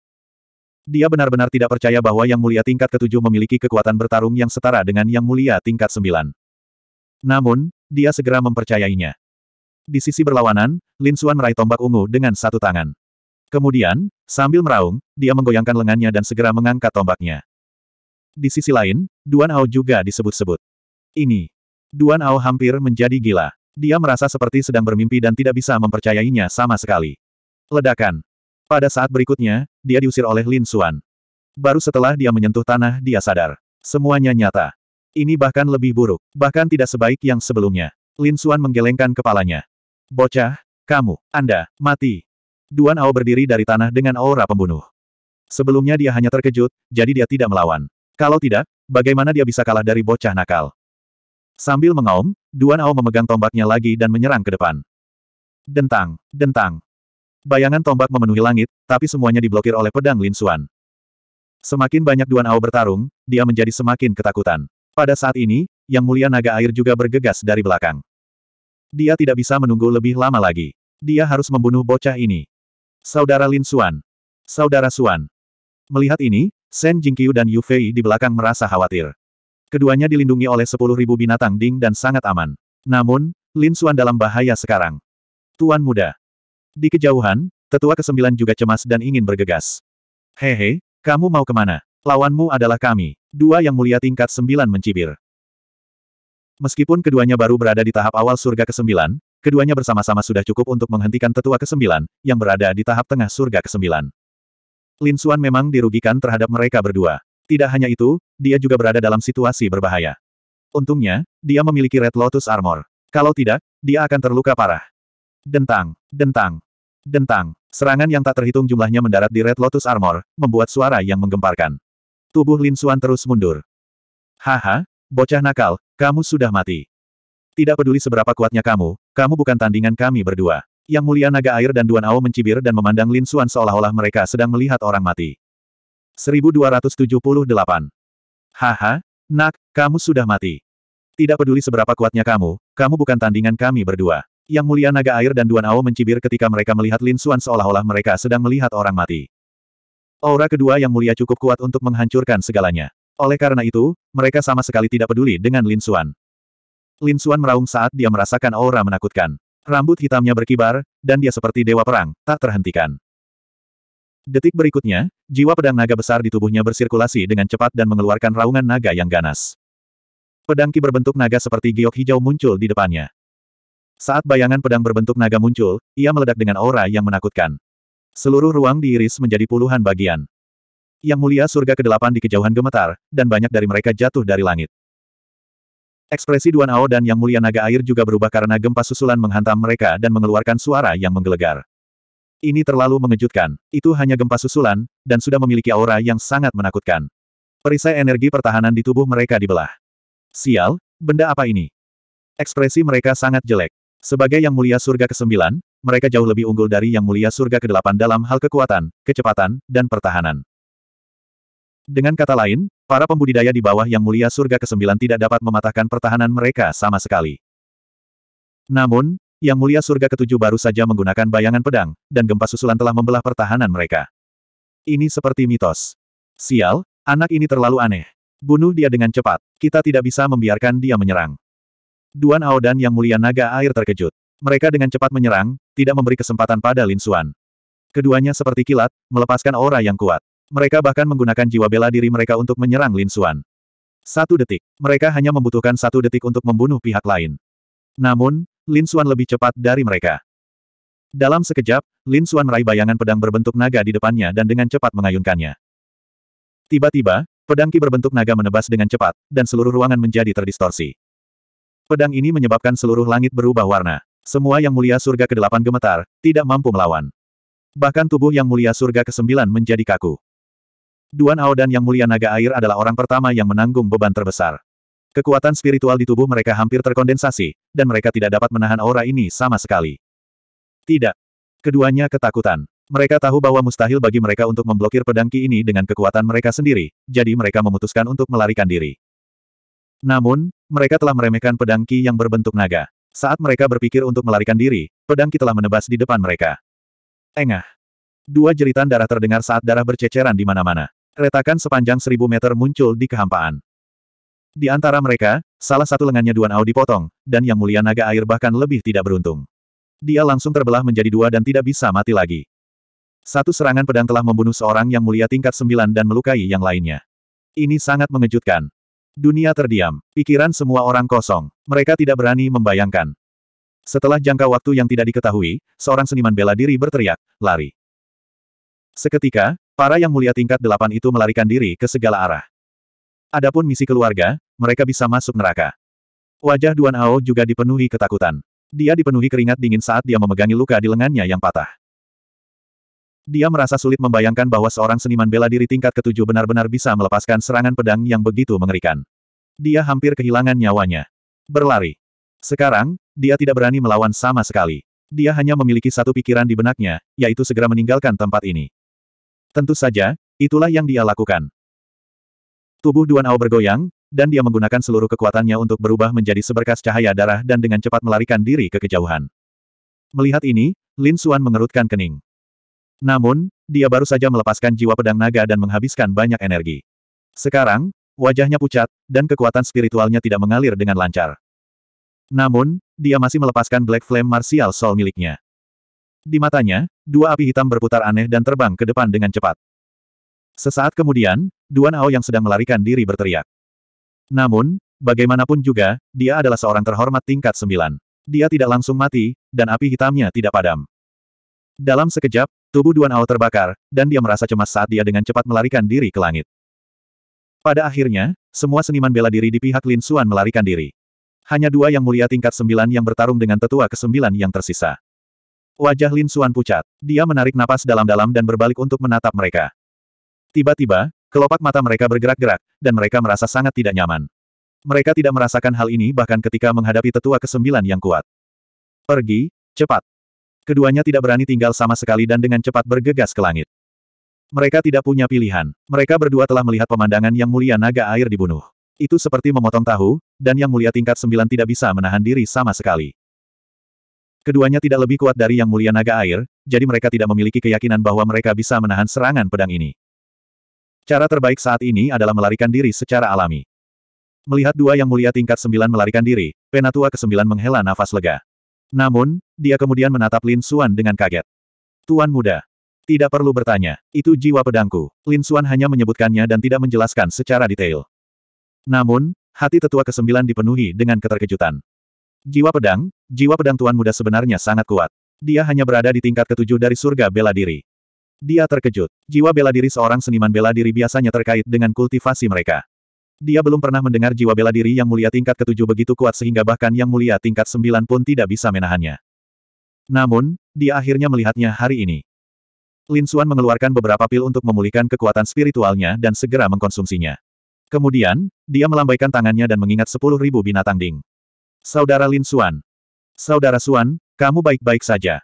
Dia benar-benar tidak percaya bahwa Yang Mulia tingkat ketujuh memiliki kekuatan bertarung yang setara dengan Yang Mulia tingkat sembilan. Namun, dia segera mempercayainya. Di sisi berlawanan, Lin Xuan meraih tombak ungu dengan satu tangan. Kemudian, sambil meraung, dia menggoyangkan lengannya dan segera mengangkat tombaknya. Di sisi lain, Duan Ao juga disebut-sebut. Ini. Duan Ao hampir menjadi gila. Dia merasa seperti sedang bermimpi dan tidak bisa mempercayainya sama sekali. Ledakan. Pada saat berikutnya, dia diusir oleh Lin Xuan. Baru setelah dia menyentuh tanah dia sadar. Semuanya nyata. Ini bahkan lebih buruk, bahkan tidak sebaik yang sebelumnya. Lin Xuan menggelengkan kepalanya. Bocah, kamu, Anda, mati. Duan Ao berdiri dari tanah dengan aura pembunuh. Sebelumnya dia hanya terkejut, jadi dia tidak melawan. Kalau tidak, bagaimana dia bisa kalah dari bocah nakal? Sambil mengaum, Duan Ao memegang tombaknya lagi dan menyerang ke depan. Dentang, dentang. Bayangan tombak memenuhi langit, tapi semuanya diblokir oleh pedang Lin Xuan. Semakin banyak Duan Ao bertarung, dia menjadi semakin ketakutan. Pada saat ini, Yang Mulia Naga Air juga bergegas dari belakang. Dia tidak bisa menunggu lebih lama lagi. Dia harus membunuh bocah ini. Saudara Lin Xuan. Saudara Xuan. Melihat ini, Shen Jingqiu dan Yu Fei di belakang merasa khawatir. Keduanya dilindungi oleh sepuluh ribu binatang ding dan sangat aman. Namun, Lin Xuan dalam bahaya sekarang. Tuan muda. Di kejauhan, tetua kesembilan juga cemas dan ingin bergegas. Hehe, kamu mau kemana? Lawanmu adalah kami, dua yang mulia tingkat sembilan mencibir. Meskipun keduanya baru berada di tahap awal surga ke-9, keduanya bersama-sama sudah cukup untuk menghentikan tetua ke-9, yang berada di tahap tengah surga ke-9. Lin Xuan memang dirugikan terhadap mereka berdua. Tidak hanya itu, dia juga berada dalam situasi berbahaya. Untungnya, dia memiliki Red Lotus Armor. Kalau tidak, dia akan terluka parah. Dentang, dentang, dentang. Serangan yang tak terhitung jumlahnya mendarat di Red Lotus Armor, membuat suara yang menggemparkan. Tubuh Lin Xuan terus mundur. Haha, bocah nakal, kamu sudah mati. Tidak peduli seberapa kuatnya kamu, kamu bukan tandingan kami berdua. Yang mulia naga air dan Duan Ao mencibir dan memandang Lin Xuan seolah-olah mereka sedang melihat orang mati. 1278. Haha, nak, kamu sudah mati. Tidak peduli seberapa kuatnya kamu, kamu bukan tandingan kami berdua. Yang mulia naga air dan Duan Ao mencibir ketika mereka melihat Lin Xuan seolah-olah mereka sedang melihat orang mati. Aura kedua yang mulia cukup kuat untuk menghancurkan segalanya. Oleh karena itu, mereka sama sekali tidak peduli dengan Lin Xuan. Lin Xuan meraung saat dia merasakan aura menakutkan. Rambut hitamnya berkibar, dan dia seperti dewa perang, tak terhentikan. Detik berikutnya, jiwa pedang naga besar di tubuhnya bersirkulasi dengan cepat dan mengeluarkan raungan naga yang ganas. Pedang ki berbentuk naga seperti giok hijau muncul di depannya. Saat bayangan pedang berbentuk naga muncul, ia meledak dengan aura yang menakutkan. Seluruh ruang diiris menjadi puluhan bagian. Yang mulia surga kedelapan di kejauhan gemetar, dan banyak dari mereka jatuh dari langit. Ekspresi Duan Ao dan Yang Mulia Naga Air juga berubah karena gempa susulan menghantam mereka dan mengeluarkan suara yang menggelegar. Ini terlalu mengejutkan, itu hanya gempa susulan, dan sudah memiliki aura yang sangat menakutkan. Perisai energi pertahanan di tubuh mereka dibelah. Sial, benda apa ini? Ekspresi mereka sangat jelek. Sebagai Yang Mulia Surga ke-9, mereka jauh lebih unggul dari Yang Mulia Surga ke-8 dalam hal kekuatan, kecepatan, dan pertahanan. Dengan kata lain, Para pembudidaya di bawah yang mulia surga ke-9 tidak dapat mematahkan pertahanan mereka sama sekali. Namun, yang mulia surga ke-7 baru saja menggunakan bayangan pedang, dan gempa susulan telah membelah pertahanan mereka. Ini seperti mitos. Sial, anak ini terlalu aneh. Bunuh dia dengan cepat, kita tidak bisa membiarkan dia menyerang. Duan Ao dan Yang Mulia Naga Air terkejut. Mereka dengan cepat menyerang, tidak memberi kesempatan pada Lin Suan. Keduanya seperti kilat, melepaskan aura yang kuat. Mereka bahkan menggunakan jiwa bela diri mereka untuk menyerang Lin Xuan. Satu detik. Mereka hanya membutuhkan satu detik untuk membunuh pihak lain. Namun, Lin Xuan lebih cepat dari mereka. Dalam sekejap, Lin Xuan meraih bayangan pedang berbentuk naga di depannya dan dengan cepat mengayunkannya. Tiba-tiba, pedang ki berbentuk naga menebas dengan cepat, dan seluruh ruangan menjadi terdistorsi. Pedang ini menyebabkan seluruh langit berubah warna. Semua yang mulia surga ke-8 gemetar, tidak mampu melawan. Bahkan tubuh yang mulia surga ke-9 menjadi kaku. Duan Ao dan Yang Mulia Naga Air adalah orang pertama yang menanggung beban terbesar. Kekuatan spiritual di tubuh mereka hampir terkondensasi, dan mereka tidak dapat menahan aura ini sama sekali. Tidak. Keduanya ketakutan. Mereka tahu bahwa mustahil bagi mereka untuk memblokir pedangki ini dengan kekuatan mereka sendiri, jadi mereka memutuskan untuk melarikan diri. Namun, mereka telah meremehkan pedangki yang berbentuk naga. Saat mereka berpikir untuk melarikan diri, pedangki telah menebas di depan mereka. Engah. Dua jeritan darah terdengar saat darah berceceran di mana-mana. Retakan sepanjang seribu meter muncul di kehampaan. Di antara mereka, salah satu lengannya Duan Ao dipotong, dan Yang Mulia Naga Air bahkan lebih tidak beruntung. Dia langsung terbelah menjadi dua dan tidak bisa mati lagi. Satu serangan pedang telah membunuh seorang Yang Mulia tingkat sembilan dan melukai yang lainnya. Ini sangat mengejutkan. Dunia terdiam. Pikiran semua orang kosong. Mereka tidak berani membayangkan. Setelah jangka waktu yang tidak diketahui, seorang seniman bela diri berteriak, lari. Seketika, Para yang mulia tingkat delapan itu melarikan diri ke segala arah. Adapun misi keluarga, mereka bisa masuk neraka. Wajah Duan Ao juga dipenuhi ketakutan. Dia dipenuhi keringat dingin saat dia memegangi luka di lengannya yang patah. Dia merasa sulit membayangkan bahwa seorang seniman bela diri tingkat ketujuh benar-benar bisa melepaskan serangan pedang yang begitu mengerikan. Dia hampir kehilangan nyawanya. Berlari. Sekarang, dia tidak berani melawan sama sekali. Dia hanya memiliki satu pikiran di benaknya, yaitu segera meninggalkan tempat ini. Tentu saja, itulah yang dia lakukan. Tubuh Duan Ao bergoyang, dan dia menggunakan seluruh kekuatannya untuk berubah menjadi seberkas cahaya darah dan dengan cepat melarikan diri ke kejauhan. Melihat ini, Lin Xuan mengerutkan kening. Namun, dia baru saja melepaskan jiwa pedang naga dan menghabiskan banyak energi. Sekarang, wajahnya pucat, dan kekuatan spiritualnya tidak mengalir dengan lancar. Namun, dia masih melepaskan Black Flame Martial Soul miliknya. Di matanya, dua api hitam berputar aneh dan terbang ke depan dengan cepat. Sesaat kemudian, Duan Ao yang sedang melarikan diri berteriak. Namun, bagaimanapun juga, dia adalah seorang terhormat tingkat sembilan. Dia tidak langsung mati, dan api hitamnya tidak padam. Dalam sekejap, tubuh Duan Ao terbakar, dan dia merasa cemas saat dia dengan cepat melarikan diri ke langit. Pada akhirnya, semua seniman bela diri di pihak Lin Suan melarikan diri. Hanya dua yang mulia tingkat sembilan yang bertarung dengan tetua kesembilan yang tersisa. Wajah Lin Suan pucat. Dia menarik napas dalam-dalam dan berbalik untuk menatap mereka. Tiba-tiba, kelopak mata mereka bergerak-gerak, dan mereka merasa sangat tidak nyaman. Mereka tidak merasakan hal ini bahkan ketika menghadapi tetua kesembilan yang kuat. Pergi, cepat. Keduanya tidak berani tinggal sama sekali dan dengan cepat bergegas ke langit. Mereka tidak punya pilihan. Mereka berdua telah melihat pemandangan yang mulia naga air dibunuh. Itu seperti memotong tahu, dan yang mulia tingkat sembilan tidak bisa menahan diri sama sekali. Keduanya tidak lebih kuat dari yang mulia naga air, jadi mereka tidak memiliki keyakinan bahwa mereka bisa menahan serangan pedang ini. Cara terbaik saat ini adalah melarikan diri secara alami. Melihat dua yang mulia tingkat sembilan melarikan diri, Penatua kesembilan menghela nafas lega. Namun, dia kemudian menatap Lin Suan dengan kaget. Tuan muda. Tidak perlu bertanya, itu jiwa pedangku. Lin Suan hanya menyebutkannya dan tidak menjelaskan secara detail. Namun, hati tetua kesembilan dipenuhi dengan keterkejutan. Jiwa pedang, jiwa pedang Tuan Muda sebenarnya sangat kuat. Dia hanya berada di tingkat ketujuh dari surga bela diri. Dia terkejut. Jiwa bela diri seorang seniman bela diri biasanya terkait dengan kultivasi mereka. Dia belum pernah mendengar jiwa bela diri yang mulia tingkat ketujuh begitu kuat sehingga bahkan yang mulia tingkat sembilan pun tidak bisa menahannya. Namun, dia akhirnya melihatnya hari ini. Lin Xuan mengeluarkan beberapa pil untuk memulihkan kekuatan spiritualnya dan segera mengkonsumsinya. Kemudian, dia melambaikan tangannya dan mengingat sepuluh ribu binatang ding. Saudara Lin Xuan. Saudara Xuan, kamu baik-baik saja.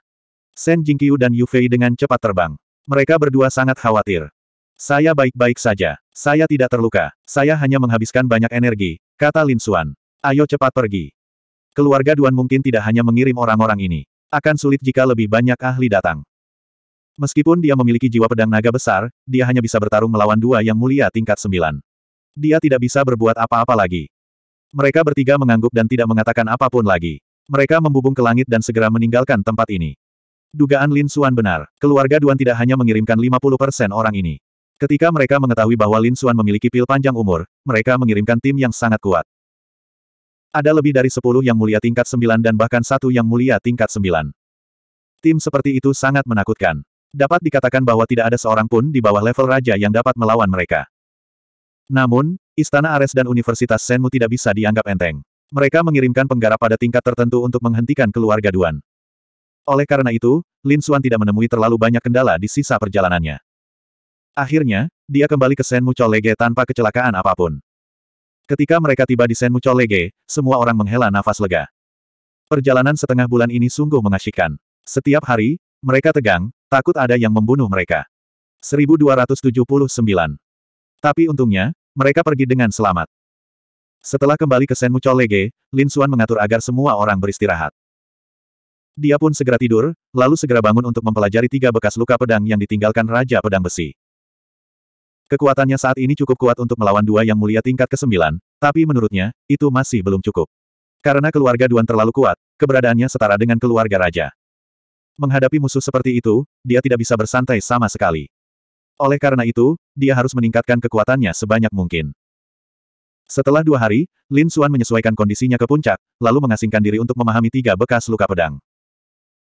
Shen Jingqiu dan Yu Fei dengan cepat terbang. Mereka berdua sangat khawatir. Saya baik-baik saja. Saya tidak terluka. Saya hanya menghabiskan banyak energi, kata Lin Xuan. Ayo cepat pergi. Keluarga Duan mungkin tidak hanya mengirim orang-orang ini. Akan sulit jika lebih banyak ahli datang. Meskipun dia memiliki jiwa pedang naga besar, dia hanya bisa bertarung melawan dua yang mulia tingkat sembilan. Dia tidak bisa berbuat apa-apa lagi. Mereka bertiga mengangguk dan tidak mengatakan apapun lagi. Mereka membubung ke langit dan segera meninggalkan tempat ini. Dugaan Lin Xuan benar, keluarga Duan tidak hanya mengirimkan 50% orang ini. Ketika mereka mengetahui bahwa Lin Xuan memiliki pil panjang umur, mereka mengirimkan tim yang sangat kuat. Ada lebih dari 10 yang mulia tingkat 9 dan bahkan satu yang mulia tingkat 9. Tim seperti itu sangat menakutkan. Dapat dikatakan bahwa tidak ada seorang pun di bawah level raja yang dapat melawan mereka. Namun, Istana Ares dan Universitas Senmu tidak bisa dianggap enteng. Mereka mengirimkan penggarap pada tingkat tertentu untuk menghentikan keluarga Duan. Oleh karena itu, Lin Xuan tidak menemui terlalu banyak kendala di sisa perjalanannya. Akhirnya, dia kembali ke Senmu Cholege tanpa kecelakaan apapun. Ketika mereka tiba di Senmu Cholege, semua orang menghela nafas lega. Perjalanan setengah bulan ini sungguh mengasyikkan. Setiap hari, mereka tegang, takut ada yang membunuh mereka. 1279. Tapi untungnya, mereka pergi dengan selamat. Setelah kembali ke Senmu Lege, Lin Xuan mengatur agar semua orang beristirahat. Dia pun segera tidur, lalu segera bangun untuk mempelajari tiga bekas luka pedang yang ditinggalkan Raja Pedang Besi. Kekuatannya saat ini cukup kuat untuk melawan dua yang mulia tingkat ke-9, tapi menurutnya, itu masih belum cukup. Karena keluarga Duan terlalu kuat, keberadaannya setara dengan keluarga Raja. Menghadapi musuh seperti itu, dia tidak bisa bersantai sama sekali. Oleh karena itu, dia harus meningkatkan kekuatannya sebanyak mungkin. Setelah dua hari, Lin Xuan menyesuaikan kondisinya ke puncak, lalu mengasingkan diri untuk memahami tiga bekas luka pedang.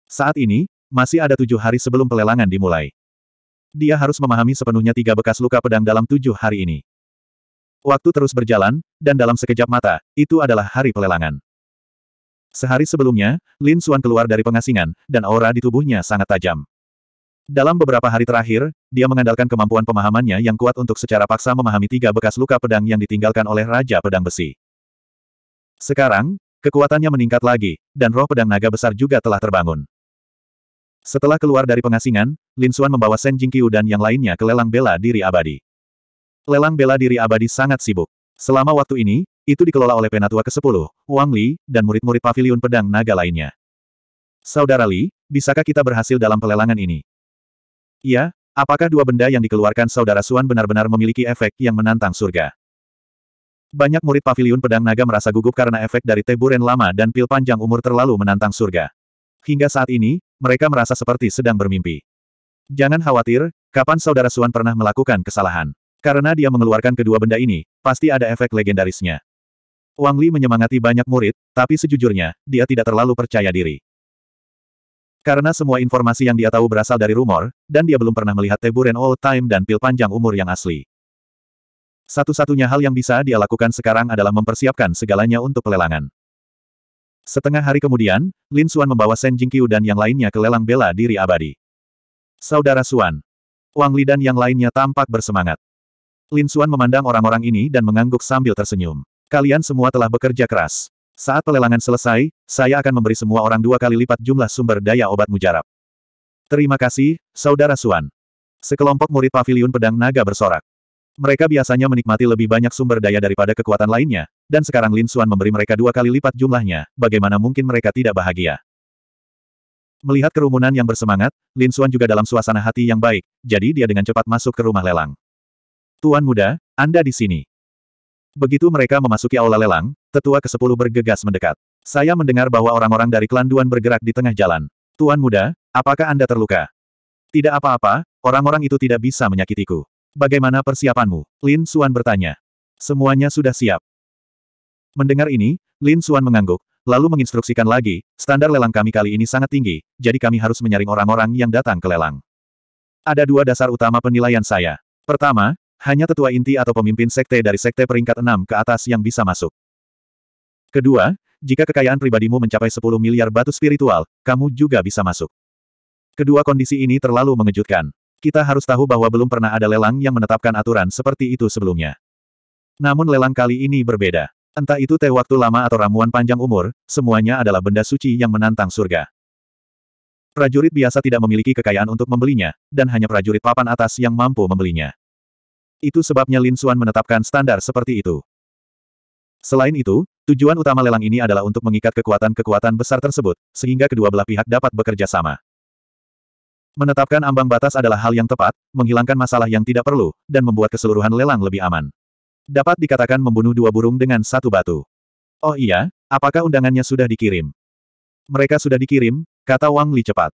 Saat ini, masih ada tujuh hari sebelum pelelangan dimulai. Dia harus memahami sepenuhnya tiga bekas luka pedang dalam tujuh hari ini. Waktu terus berjalan, dan dalam sekejap mata, itu adalah hari pelelangan. Sehari sebelumnya, Lin Xuan keluar dari pengasingan, dan aura di tubuhnya sangat tajam. Dalam beberapa hari terakhir, dia mengandalkan kemampuan pemahamannya yang kuat untuk secara paksa memahami tiga bekas luka pedang yang ditinggalkan oleh Raja Pedang Besi. Sekarang, kekuatannya meningkat lagi, dan roh pedang naga besar juga telah terbangun. Setelah keluar dari pengasingan, Lin Xuan membawa Shen Jingqiu dan yang lainnya ke lelang bela diri abadi. Lelang bela diri abadi sangat sibuk. Selama waktu ini, itu dikelola oleh Penatua ke-10, Wang Li, dan murid-murid pavilion pedang naga lainnya. Saudara Li, bisakah kita berhasil dalam pelelangan ini? Iya, apakah dua benda yang dikeluarkan saudara Suan benar-benar memiliki efek yang menantang surga? Banyak murid paviliun pedang naga merasa gugup karena efek dari teburen lama dan pil panjang umur terlalu menantang surga. Hingga saat ini, mereka merasa seperti sedang bermimpi. Jangan khawatir, kapan saudara Suan pernah melakukan kesalahan. Karena dia mengeluarkan kedua benda ini, pasti ada efek legendarisnya. Wang Li menyemangati banyak murid, tapi sejujurnya, dia tidak terlalu percaya diri. Karena semua informasi yang dia tahu berasal dari rumor, dan dia belum pernah melihat Teburen old Time dan pil panjang umur yang asli. Satu-satunya hal yang bisa dia lakukan sekarang adalah mempersiapkan segalanya untuk pelelangan. Setengah hari kemudian, Lin Xuan membawa Shen Jingqiu dan yang lainnya ke lelang bela diri abadi. Saudara Xuan. Wang Li dan yang lainnya tampak bersemangat. Lin Xuan memandang orang-orang ini dan mengangguk sambil tersenyum. Kalian semua telah bekerja keras. Saat pelelangan selesai, saya akan memberi semua orang dua kali lipat jumlah sumber daya obat mujarab. Terima kasih, Saudara Suan. Sekelompok murid Pavilion pedang naga bersorak. Mereka biasanya menikmati lebih banyak sumber daya daripada kekuatan lainnya, dan sekarang Lin Suan memberi mereka dua kali lipat jumlahnya, bagaimana mungkin mereka tidak bahagia. Melihat kerumunan yang bersemangat, Lin Suan juga dalam suasana hati yang baik, jadi dia dengan cepat masuk ke rumah lelang. Tuan muda, Anda di sini. Begitu mereka memasuki aula lelang, tetua ke-10 bergegas mendekat. Saya mendengar bahwa orang-orang dari klan Duan bergerak di tengah jalan. Tuan muda, apakah Anda terluka? Tidak apa-apa, orang-orang itu tidak bisa menyakitiku. Bagaimana persiapanmu? Lin Suan bertanya. Semuanya sudah siap. Mendengar ini, Lin Suan mengangguk, lalu menginstruksikan lagi, standar lelang kami kali ini sangat tinggi, jadi kami harus menyaring orang-orang yang datang ke lelang. Ada dua dasar utama penilaian saya. Pertama, hanya tetua inti atau pemimpin sekte dari sekte peringkat enam ke atas yang bisa masuk. Kedua, jika kekayaan pribadimu mencapai 10 miliar batu spiritual, kamu juga bisa masuk. Kedua kondisi ini terlalu mengejutkan. Kita harus tahu bahwa belum pernah ada lelang yang menetapkan aturan seperti itu sebelumnya. Namun lelang kali ini berbeda. Entah itu teh waktu lama atau ramuan panjang umur, semuanya adalah benda suci yang menantang surga. Prajurit biasa tidak memiliki kekayaan untuk membelinya, dan hanya prajurit papan atas yang mampu membelinya. Itu sebabnya Lin Xuan menetapkan standar seperti itu. Selain itu, Tujuan utama lelang ini adalah untuk mengikat kekuatan-kekuatan besar tersebut, sehingga kedua belah pihak dapat bekerja sama. Menetapkan ambang batas adalah hal yang tepat, menghilangkan masalah yang tidak perlu, dan membuat keseluruhan lelang lebih aman. Dapat dikatakan membunuh dua burung dengan satu batu. Oh iya, apakah undangannya sudah dikirim? Mereka sudah dikirim, kata Wang Li cepat.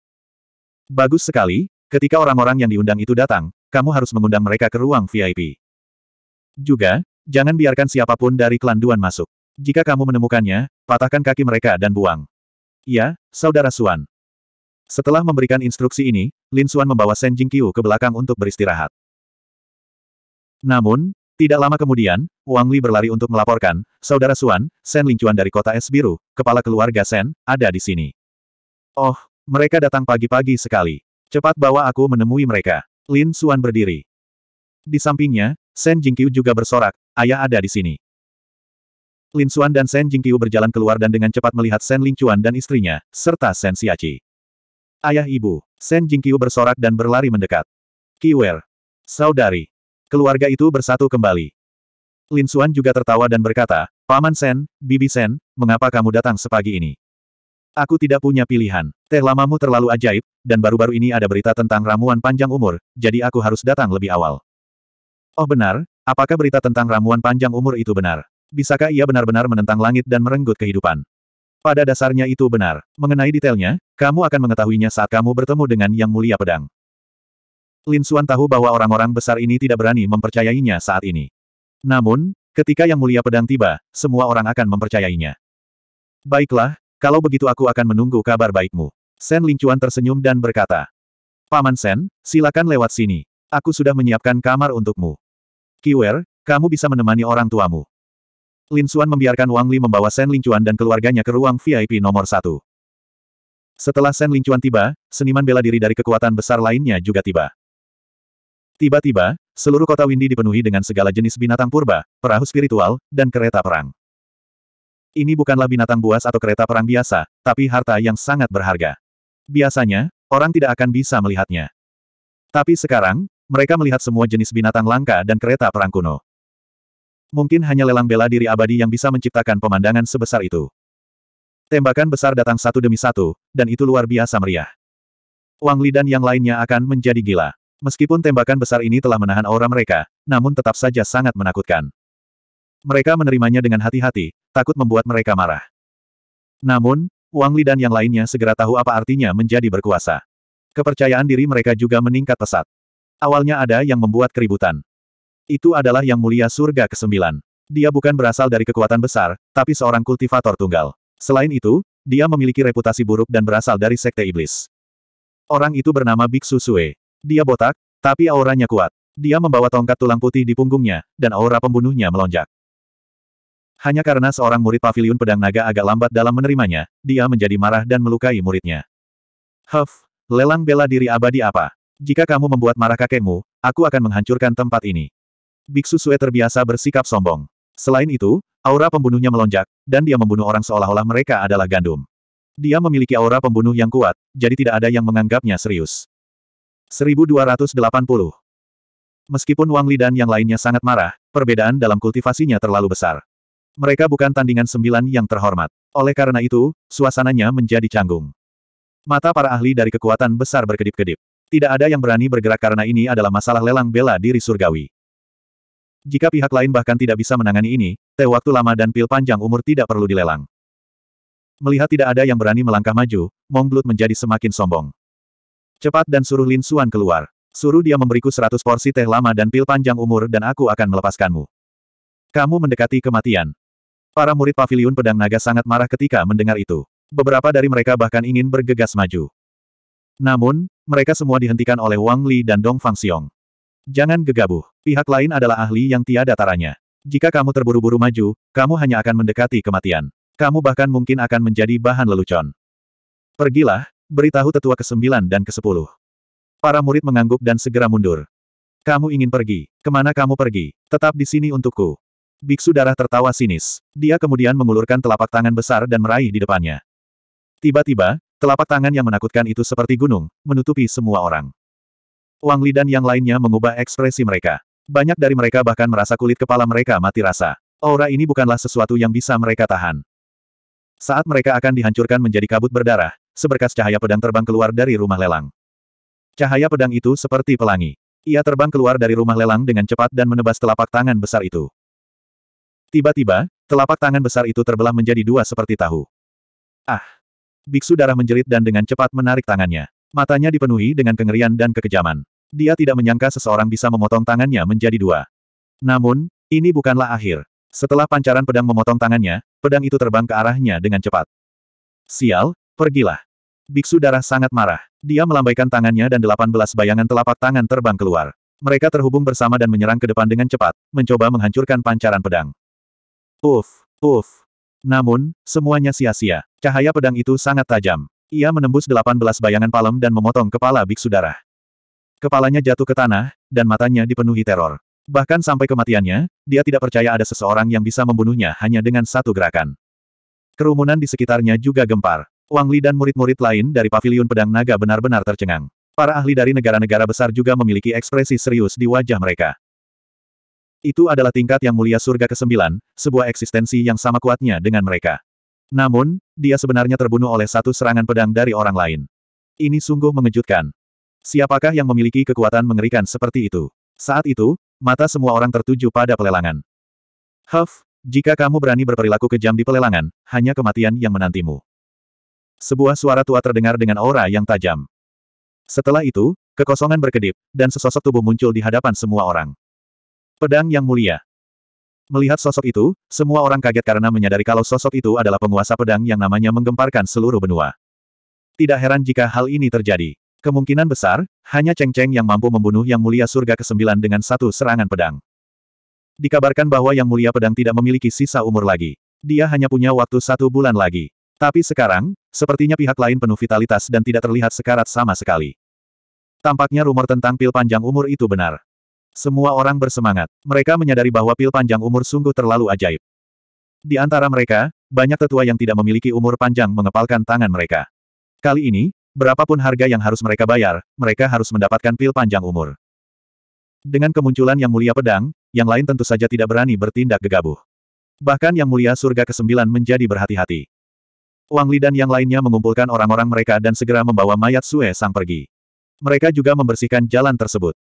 Bagus sekali, ketika orang-orang yang diundang itu datang, kamu harus mengundang mereka ke ruang VIP. Juga, jangan biarkan siapapun dari klan Duan masuk. Jika kamu menemukannya, patahkan kaki mereka dan buang. Ya, Saudara Suan. Setelah memberikan instruksi ini, Lin Suan membawa Shen Jingqiu ke belakang untuk beristirahat. Namun, tidak lama kemudian, Wang Li berlari untuk melaporkan, Saudara Suan, Shen Lingcuan dari kota Es Biru, kepala keluarga Shen, ada di sini. Oh, mereka datang pagi-pagi sekali. Cepat bawa aku menemui mereka. Lin Suan berdiri. Di sampingnya, Shen Jingqiu juga bersorak, ayah ada di sini. Lin Xuan dan Shen Jingqiu berjalan keluar dan dengan cepat melihat Shen Lingchuan dan istrinya, serta Shen Xiaqi. Ayah ibu, Shen Jingqiu bersorak dan berlari mendekat. Kiwer. Saudari. Keluarga itu bersatu kembali. Lin Xuan juga tertawa dan berkata, Paman Shen, Bibi Shen, mengapa kamu datang sepagi ini? Aku tidak punya pilihan. Teh lamamu terlalu ajaib, dan baru-baru ini ada berita tentang ramuan panjang umur, jadi aku harus datang lebih awal. Oh benar, apakah berita tentang ramuan panjang umur itu benar? Bisakah ia benar-benar menentang langit dan merenggut kehidupan? Pada dasarnya itu benar. Mengenai detailnya, kamu akan mengetahuinya saat kamu bertemu dengan Yang Mulia Pedang. Lin Xuan tahu bahwa orang-orang besar ini tidak berani mempercayainya saat ini. Namun, ketika Yang Mulia Pedang tiba, semua orang akan mempercayainya. Baiklah, kalau begitu aku akan menunggu kabar baikmu. Sen Ling Chuan tersenyum dan berkata. Paman Sen, silakan lewat sini. Aku sudah menyiapkan kamar untukmu. Kiwer, kamu bisa menemani orang tuamu. Lin Xuan membiarkan Wang Li membawa Shen Lingchuan dan keluarganya ke ruang VIP nomor satu. Setelah Shen Lingchuan tiba, seniman bela diri dari kekuatan besar lainnya juga tiba. Tiba-tiba, seluruh kota Windy dipenuhi dengan segala jenis binatang purba, perahu spiritual, dan kereta perang. Ini bukanlah binatang buas atau kereta perang biasa, tapi harta yang sangat berharga. Biasanya, orang tidak akan bisa melihatnya. Tapi sekarang, mereka melihat semua jenis binatang langka dan kereta perang kuno. Mungkin hanya lelang bela diri abadi yang bisa menciptakan pemandangan sebesar itu. Tembakan besar datang satu demi satu, dan itu luar biasa meriah. Wang Li dan yang lainnya akan menjadi gila. Meskipun tembakan besar ini telah menahan aura mereka, namun tetap saja sangat menakutkan. Mereka menerimanya dengan hati-hati, takut membuat mereka marah. Namun, Wang Li dan yang lainnya segera tahu apa artinya menjadi berkuasa. Kepercayaan diri mereka juga meningkat pesat. Awalnya ada yang membuat keributan. Itu adalah Yang Mulia Surga ke-9. Dia bukan berasal dari kekuatan besar, tapi seorang kultivator tunggal. Selain itu, dia memiliki reputasi buruk dan berasal dari sekte iblis. Orang itu bernama Biksu Sue. Dia botak, tapi auranya kuat. Dia membawa tongkat tulang putih di punggungnya, dan aura pembunuhnya melonjak. Hanya karena seorang murid Pavilion pedang naga agak lambat dalam menerimanya, dia menjadi marah dan melukai muridnya. Huff, lelang bela diri abadi apa? Jika kamu membuat marah kakekmu, aku akan menghancurkan tempat ini. Biksu Sue terbiasa bersikap sombong. Selain itu, aura pembunuhnya melonjak, dan dia membunuh orang seolah-olah mereka adalah gandum. Dia memiliki aura pembunuh yang kuat, jadi tidak ada yang menganggapnya serius. 1280 Meskipun Wang Li dan yang lainnya sangat marah, perbedaan dalam kultivasinya terlalu besar. Mereka bukan tandingan sembilan yang terhormat. Oleh karena itu, suasananya menjadi canggung. Mata para ahli dari kekuatan besar berkedip-kedip. Tidak ada yang berani bergerak karena ini adalah masalah lelang bela diri surgawi. Jika pihak lain bahkan tidak bisa menangani ini, teh waktu lama dan pil panjang umur tidak perlu dilelang. Melihat tidak ada yang berani melangkah maju, Mong Blut menjadi semakin sombong. Cepat dan suruh Lin Suan keluar. Suruh dia memberiku seratus porsi teh lama dan pil panjang umur dan aku akan melepaskanmu. Kamu mendekati kematian. Para murid pavilion pedang naga sangat marah ketika mendengar itu. Beberapa dari mereka bahkan ingin bergegas maju. Namun, mereka semua dihentikan oleh Wang Li dan Dong Fang Xiong. Jangan gegabah. Pihak lain adalah ahli yang tiada taranya. Jika kamu terburu-buru maju, kamu hanya akan mendekati kematian. Kamu bahkan mungkin akan menjadi bahan lelucon. Pergilah, beritahu tetua ke-9 dan ke-10. Para murid mengangguk dan segera mundur. Kamu ingin pergi? Kemana kamu pergi? Tetap di sini untukku. Biksu darah tertawa sinis. Dia kemudian mengulurkan telapak tangan besar dan meraih di depannya. Tiba-tiba, telapak tangan yang menakutkan itu seperti gunung, menutupi semua orang. Wang Li dan yang lainnya mengubah ekspresi mereka. Banyak dari mereka bahkan merasa kulit kepala mereka mati rasa. Aura ini bukanlah sesuatu yang bisa mereka tahan. Saat mereka akan dihancurkan menjadi kabut berdarah, seberkas cahaya pedang terbang keluar dari rumah lelang. Cahaya pedang itu seperti pelangi. Ia terbang keluar dari rumah lelang dengan cepat dan menebas telapak tangan besar itu. Tiba-tiba, telapak tangan besar itu terbelah menjadi dua seperti tahu. Ah! Biksu darah menjerit dan dengan cepat menarik tangannya. Matanya dipenuhi dengan kengerian dan kekejaman. Dia tidak menyangka seseorang bisa memotong tangannya menjadi dua. Namun, ini bukanlah akhir. Setelah pancaran pedang memotong tangannya, pedang itu terbang ke arahnya dengan cepat. Sial, pergilah. Biksu darah sangat marah. Dia melambaikan tangannya dan delapan belas bayangan telapak tangan terbang keluar. Mereka terhubung bersama dan menyerang ke depan dengan cepat, mencoba menghancurkan pancaran pedang. Uf, uf. Namun, semuanya sia-sia. Cahaya pedang itu sangat tajam. Ia menembus delapan belas bayangan palem dan memotong kepala biksu darah. Kepalanya jatuh ke tanah, dan matanya dipenuhi teror. Bahkan sampai kematiannya, dia tidak percaya ada seseorang yang bisa membunuhnya hanya dengan satu gerakan. Kerumunan di sekitarnya juga gempar. Wang Li dan murid-murid lain dari paviliun pedang naga benar-benar tercengang. Para ahli dari negara-negara besar juga memiliki ekspresi serius di wajah mereka. Itu adalah tingkat yang mulia surga ke-9, sebuah eksistensi yang sama kuatnya dengan mereka. Namun, dia sebenarnya terbunuh oleh satu serangan pedang dari orang lain. Ini sungguh mengejutkan. Siapakah yang memiliki kekuatan mengerikan seperti itu? Saat itu, mata semua orang tertuju pada pelelangan. Huff, jika kamu berani berperilaku kejam di pelelangan, hanya kematian yang menantimu. Sebuah suara tua terdengar dengan aura yang tajam. Setelah itu, kekosongan berkedip, dan sesosok tubuh muncul di hadapan semua orang. Pedang yang mulia. Melihat sosok itu, semua orang kaget karena menyadari kalau sosok itu adalah penguasa pedang yang namanya menggemparkan seluruh benua. Tidak heran jika hal ini terjadi. Kemungkinan besar, hanya Cheng Cheng yang mampu membunuh Yang Mulia Surga ke-9 dengan satu serangan pedang. Dikabarkan bahwa Yang Mulia Pedang tidak memiliki sisa umur lagi. Dia hanya punya waktu satu bulan lagi. Tapi sekarang, sepertinya pihak lain penuh vitalitas dan tidak terlihat sekarat sama sekali. Tampaknya rumor tentang pil panjang umur itu benar. Semua orang bersemangat. Mereka menyadari bahwa pil panjang umur sungguh terlalu ajaib. Di antara mereka, banyak tetua yang tidak memiliki umur panjang mengepalkan tangan mereka. Kali ini, Berapapun harga yang harus mereka bayar, mereka harus mendapatkan pil panjang umur. Dengan kemunculan yang mulia pedang, yang lain tentu saja tidak berani bertindak gegabah. Bahkan yang mulia surga kesembilan menjadi berhati-hati. Wang Li dan yang lainnya mengumpulkan orang-orang mereka dan segera membawa mayat Sue Sang pergi. Mereka juga membersihkan jalan tersebut.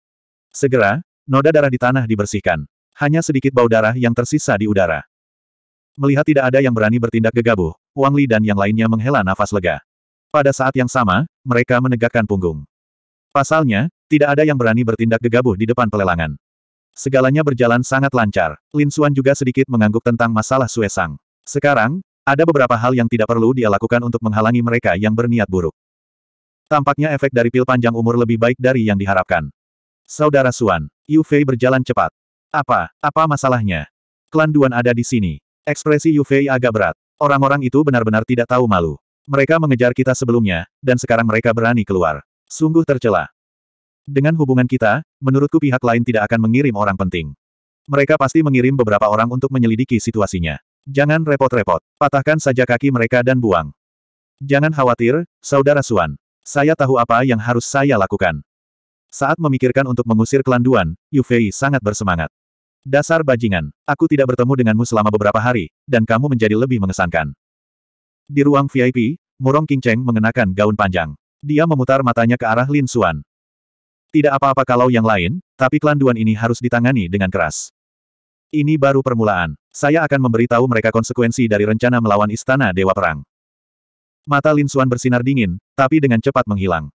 Segera, noda darah di tanah dibersihkan. Hanya sedikit bau darah yang tersisa di udara. Melihat tidak ada yang berani bertindak gegabah, Wang Li dan yang lainnya menghela nafas lega. Pada saat yang sama, mereka menegakkan punggung. Pasalnya, tidak ada yang berani bertindak gegabah di depan pelelangan. Segalanya berjalan sangat lancar. Lin Suan juga sedikit mengangguk tentang masalah Sue Sekarang, ada beberapa hal yang tidak perlu dia lakukan untuk menghalangi mereka yang berniat buruk. Tampaknya efek dari pil panjang umur lebih baik dari yang diharapkan. Saudara Suan, Yu Fei berjalan cepat. Apa, apa masalahnya? Klan Duan ada di sini. Ekspresi Yu Fei agak berat. Orang-orang itu benar-benar tidak tahu malu. Mereka mengejar kita sebelumnya, dan sekarang mereka berani keluar. Sungguh tercela. Dengan hubungan kita, menurutku pihak lain tidak akan mengirim orang penting. Mereka pasti mengirim beberapa orang untuk menyelidiki situasinya. Jangan repot-repot. Patahkan saja kaki mereka dan buang. Jangan khawatir, Saudara Suan. Saya tahu apa yang harus saya lakukan. Saat memikirkan untuk mengusir kelanduan, Yu sangat bersemangat. Dasar bajingan, aku tidak bertemu denganmu selama beberapa hari, dan kamu menjadi lebih mengesankan. Di ruang VIP, Murong Qingcheng mengenakan gaun panjang. Dia memutar matanya ke arah Lin Xuan. Tidak apa-apa kalau yang lain, tapi klan Duan ini harus ditangani dengan keras. Ini baru permulaan. Saya akan memberitahu mereka konsekuensi dari rencana melawan Istana Dewa Perang. Mata Lin Xuan bersinar dingin, tapi dengan cepat menghilang.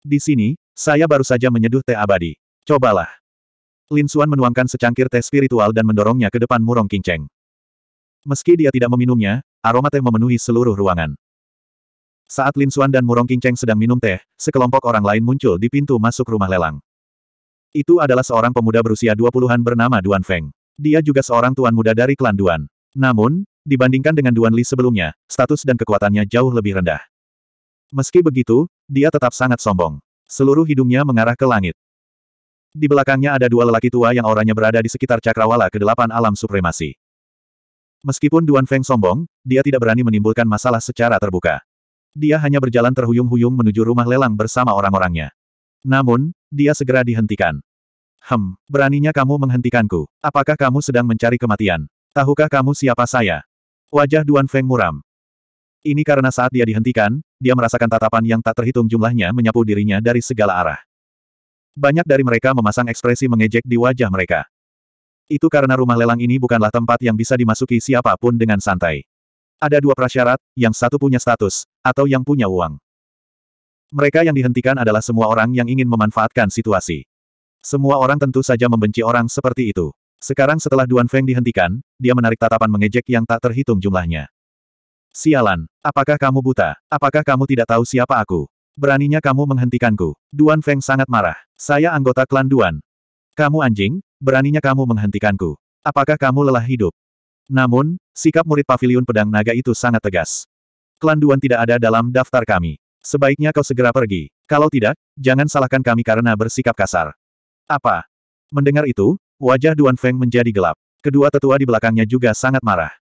Di sini, saya baru saja menyeduh teh abadi. Cobalah. Lin Xuan menuangkan secangkir teh spiritual dan mendorongnya ke depan Murong Qingcheng. Meski dia tidak meminumnya, aroma teh memenuhi seluruh ruangan. Saat Lin Xuan dan Murong King Cheng sedang minum teh, sekelompok orang lain muncul di pintu masuk rumah lelang. Itu adalah seorang pemuda berusia 20-an bernama Duan Feng. Dia juga seorang tuan muda dari klan Duan. Namun, dibandingkan dengan Duan Li sebelumnya, status dan kekuatannya jauh lebih rendah. Meski begitu, dia tetap sangat sombong. Seluruh hidungnya mengarah ke langit. Di belakangnya ada dua lelaki tua yang orangnya berada di sekitar cakrawala kedelapan alam supremasi. Meskipun Duan Feng sombong, dia tidak berani menimbulkan masalah secara terbuka. Dia hanya berjalan terhuyung-huyung menuju rumah lelang bersama orang-orangnya. Namun, dia segera dihentikan. Hem, beraninya kamu menghentikanku. Apakah kamu sedang mencari kematian? Tahukah kamu siapa saya? Wajah Duan Feng muram. Ini karena saat dia dihentikan, dia merasakan tatapan yang tak terhitung jumlahnya menyapu dirinya dari segala arah. Banyak dari mereka memasang ekspresi mengejek di wajah mereka. Itu karena rumah lelang ini bukanlah tempat yang bisa dimasuki siapapun dengan santai. Ada dua prasyarat, yang satu punya status, atau yang punya uang. Mereka yang dihentikan adalah semua orang yang ingin memanfaatkan situasi. Semua orang tentu saja membenci orang seperti itu. Sekarang setelah Duan Feng dihentikan, dia menarik tatapan mengejek yang tak terhitung jumlahnya. Sialan, apakah kamu buta? Apakah kamu tidak tahu siapa aku? Beraninya kamu menghentikanku. Duan Feng sangat marah. Saya anggota klan Duan. Kamu anjing, beraninya kamu menghentikanku. Apakah kamu lelah hidup? Namun, sikap murid pavilion pedang naga itu sangat tegas. Klan Duan tidak ada dalam daftar kami. Sebaiknya kau segera pergi. Kalau tidak, jangan salahkan kami karena bersikap kasar. Apa? Mendengar itu, wajah Duan Feng menjadi gelap. Kedua tetua di belakangnya juga sangat marah.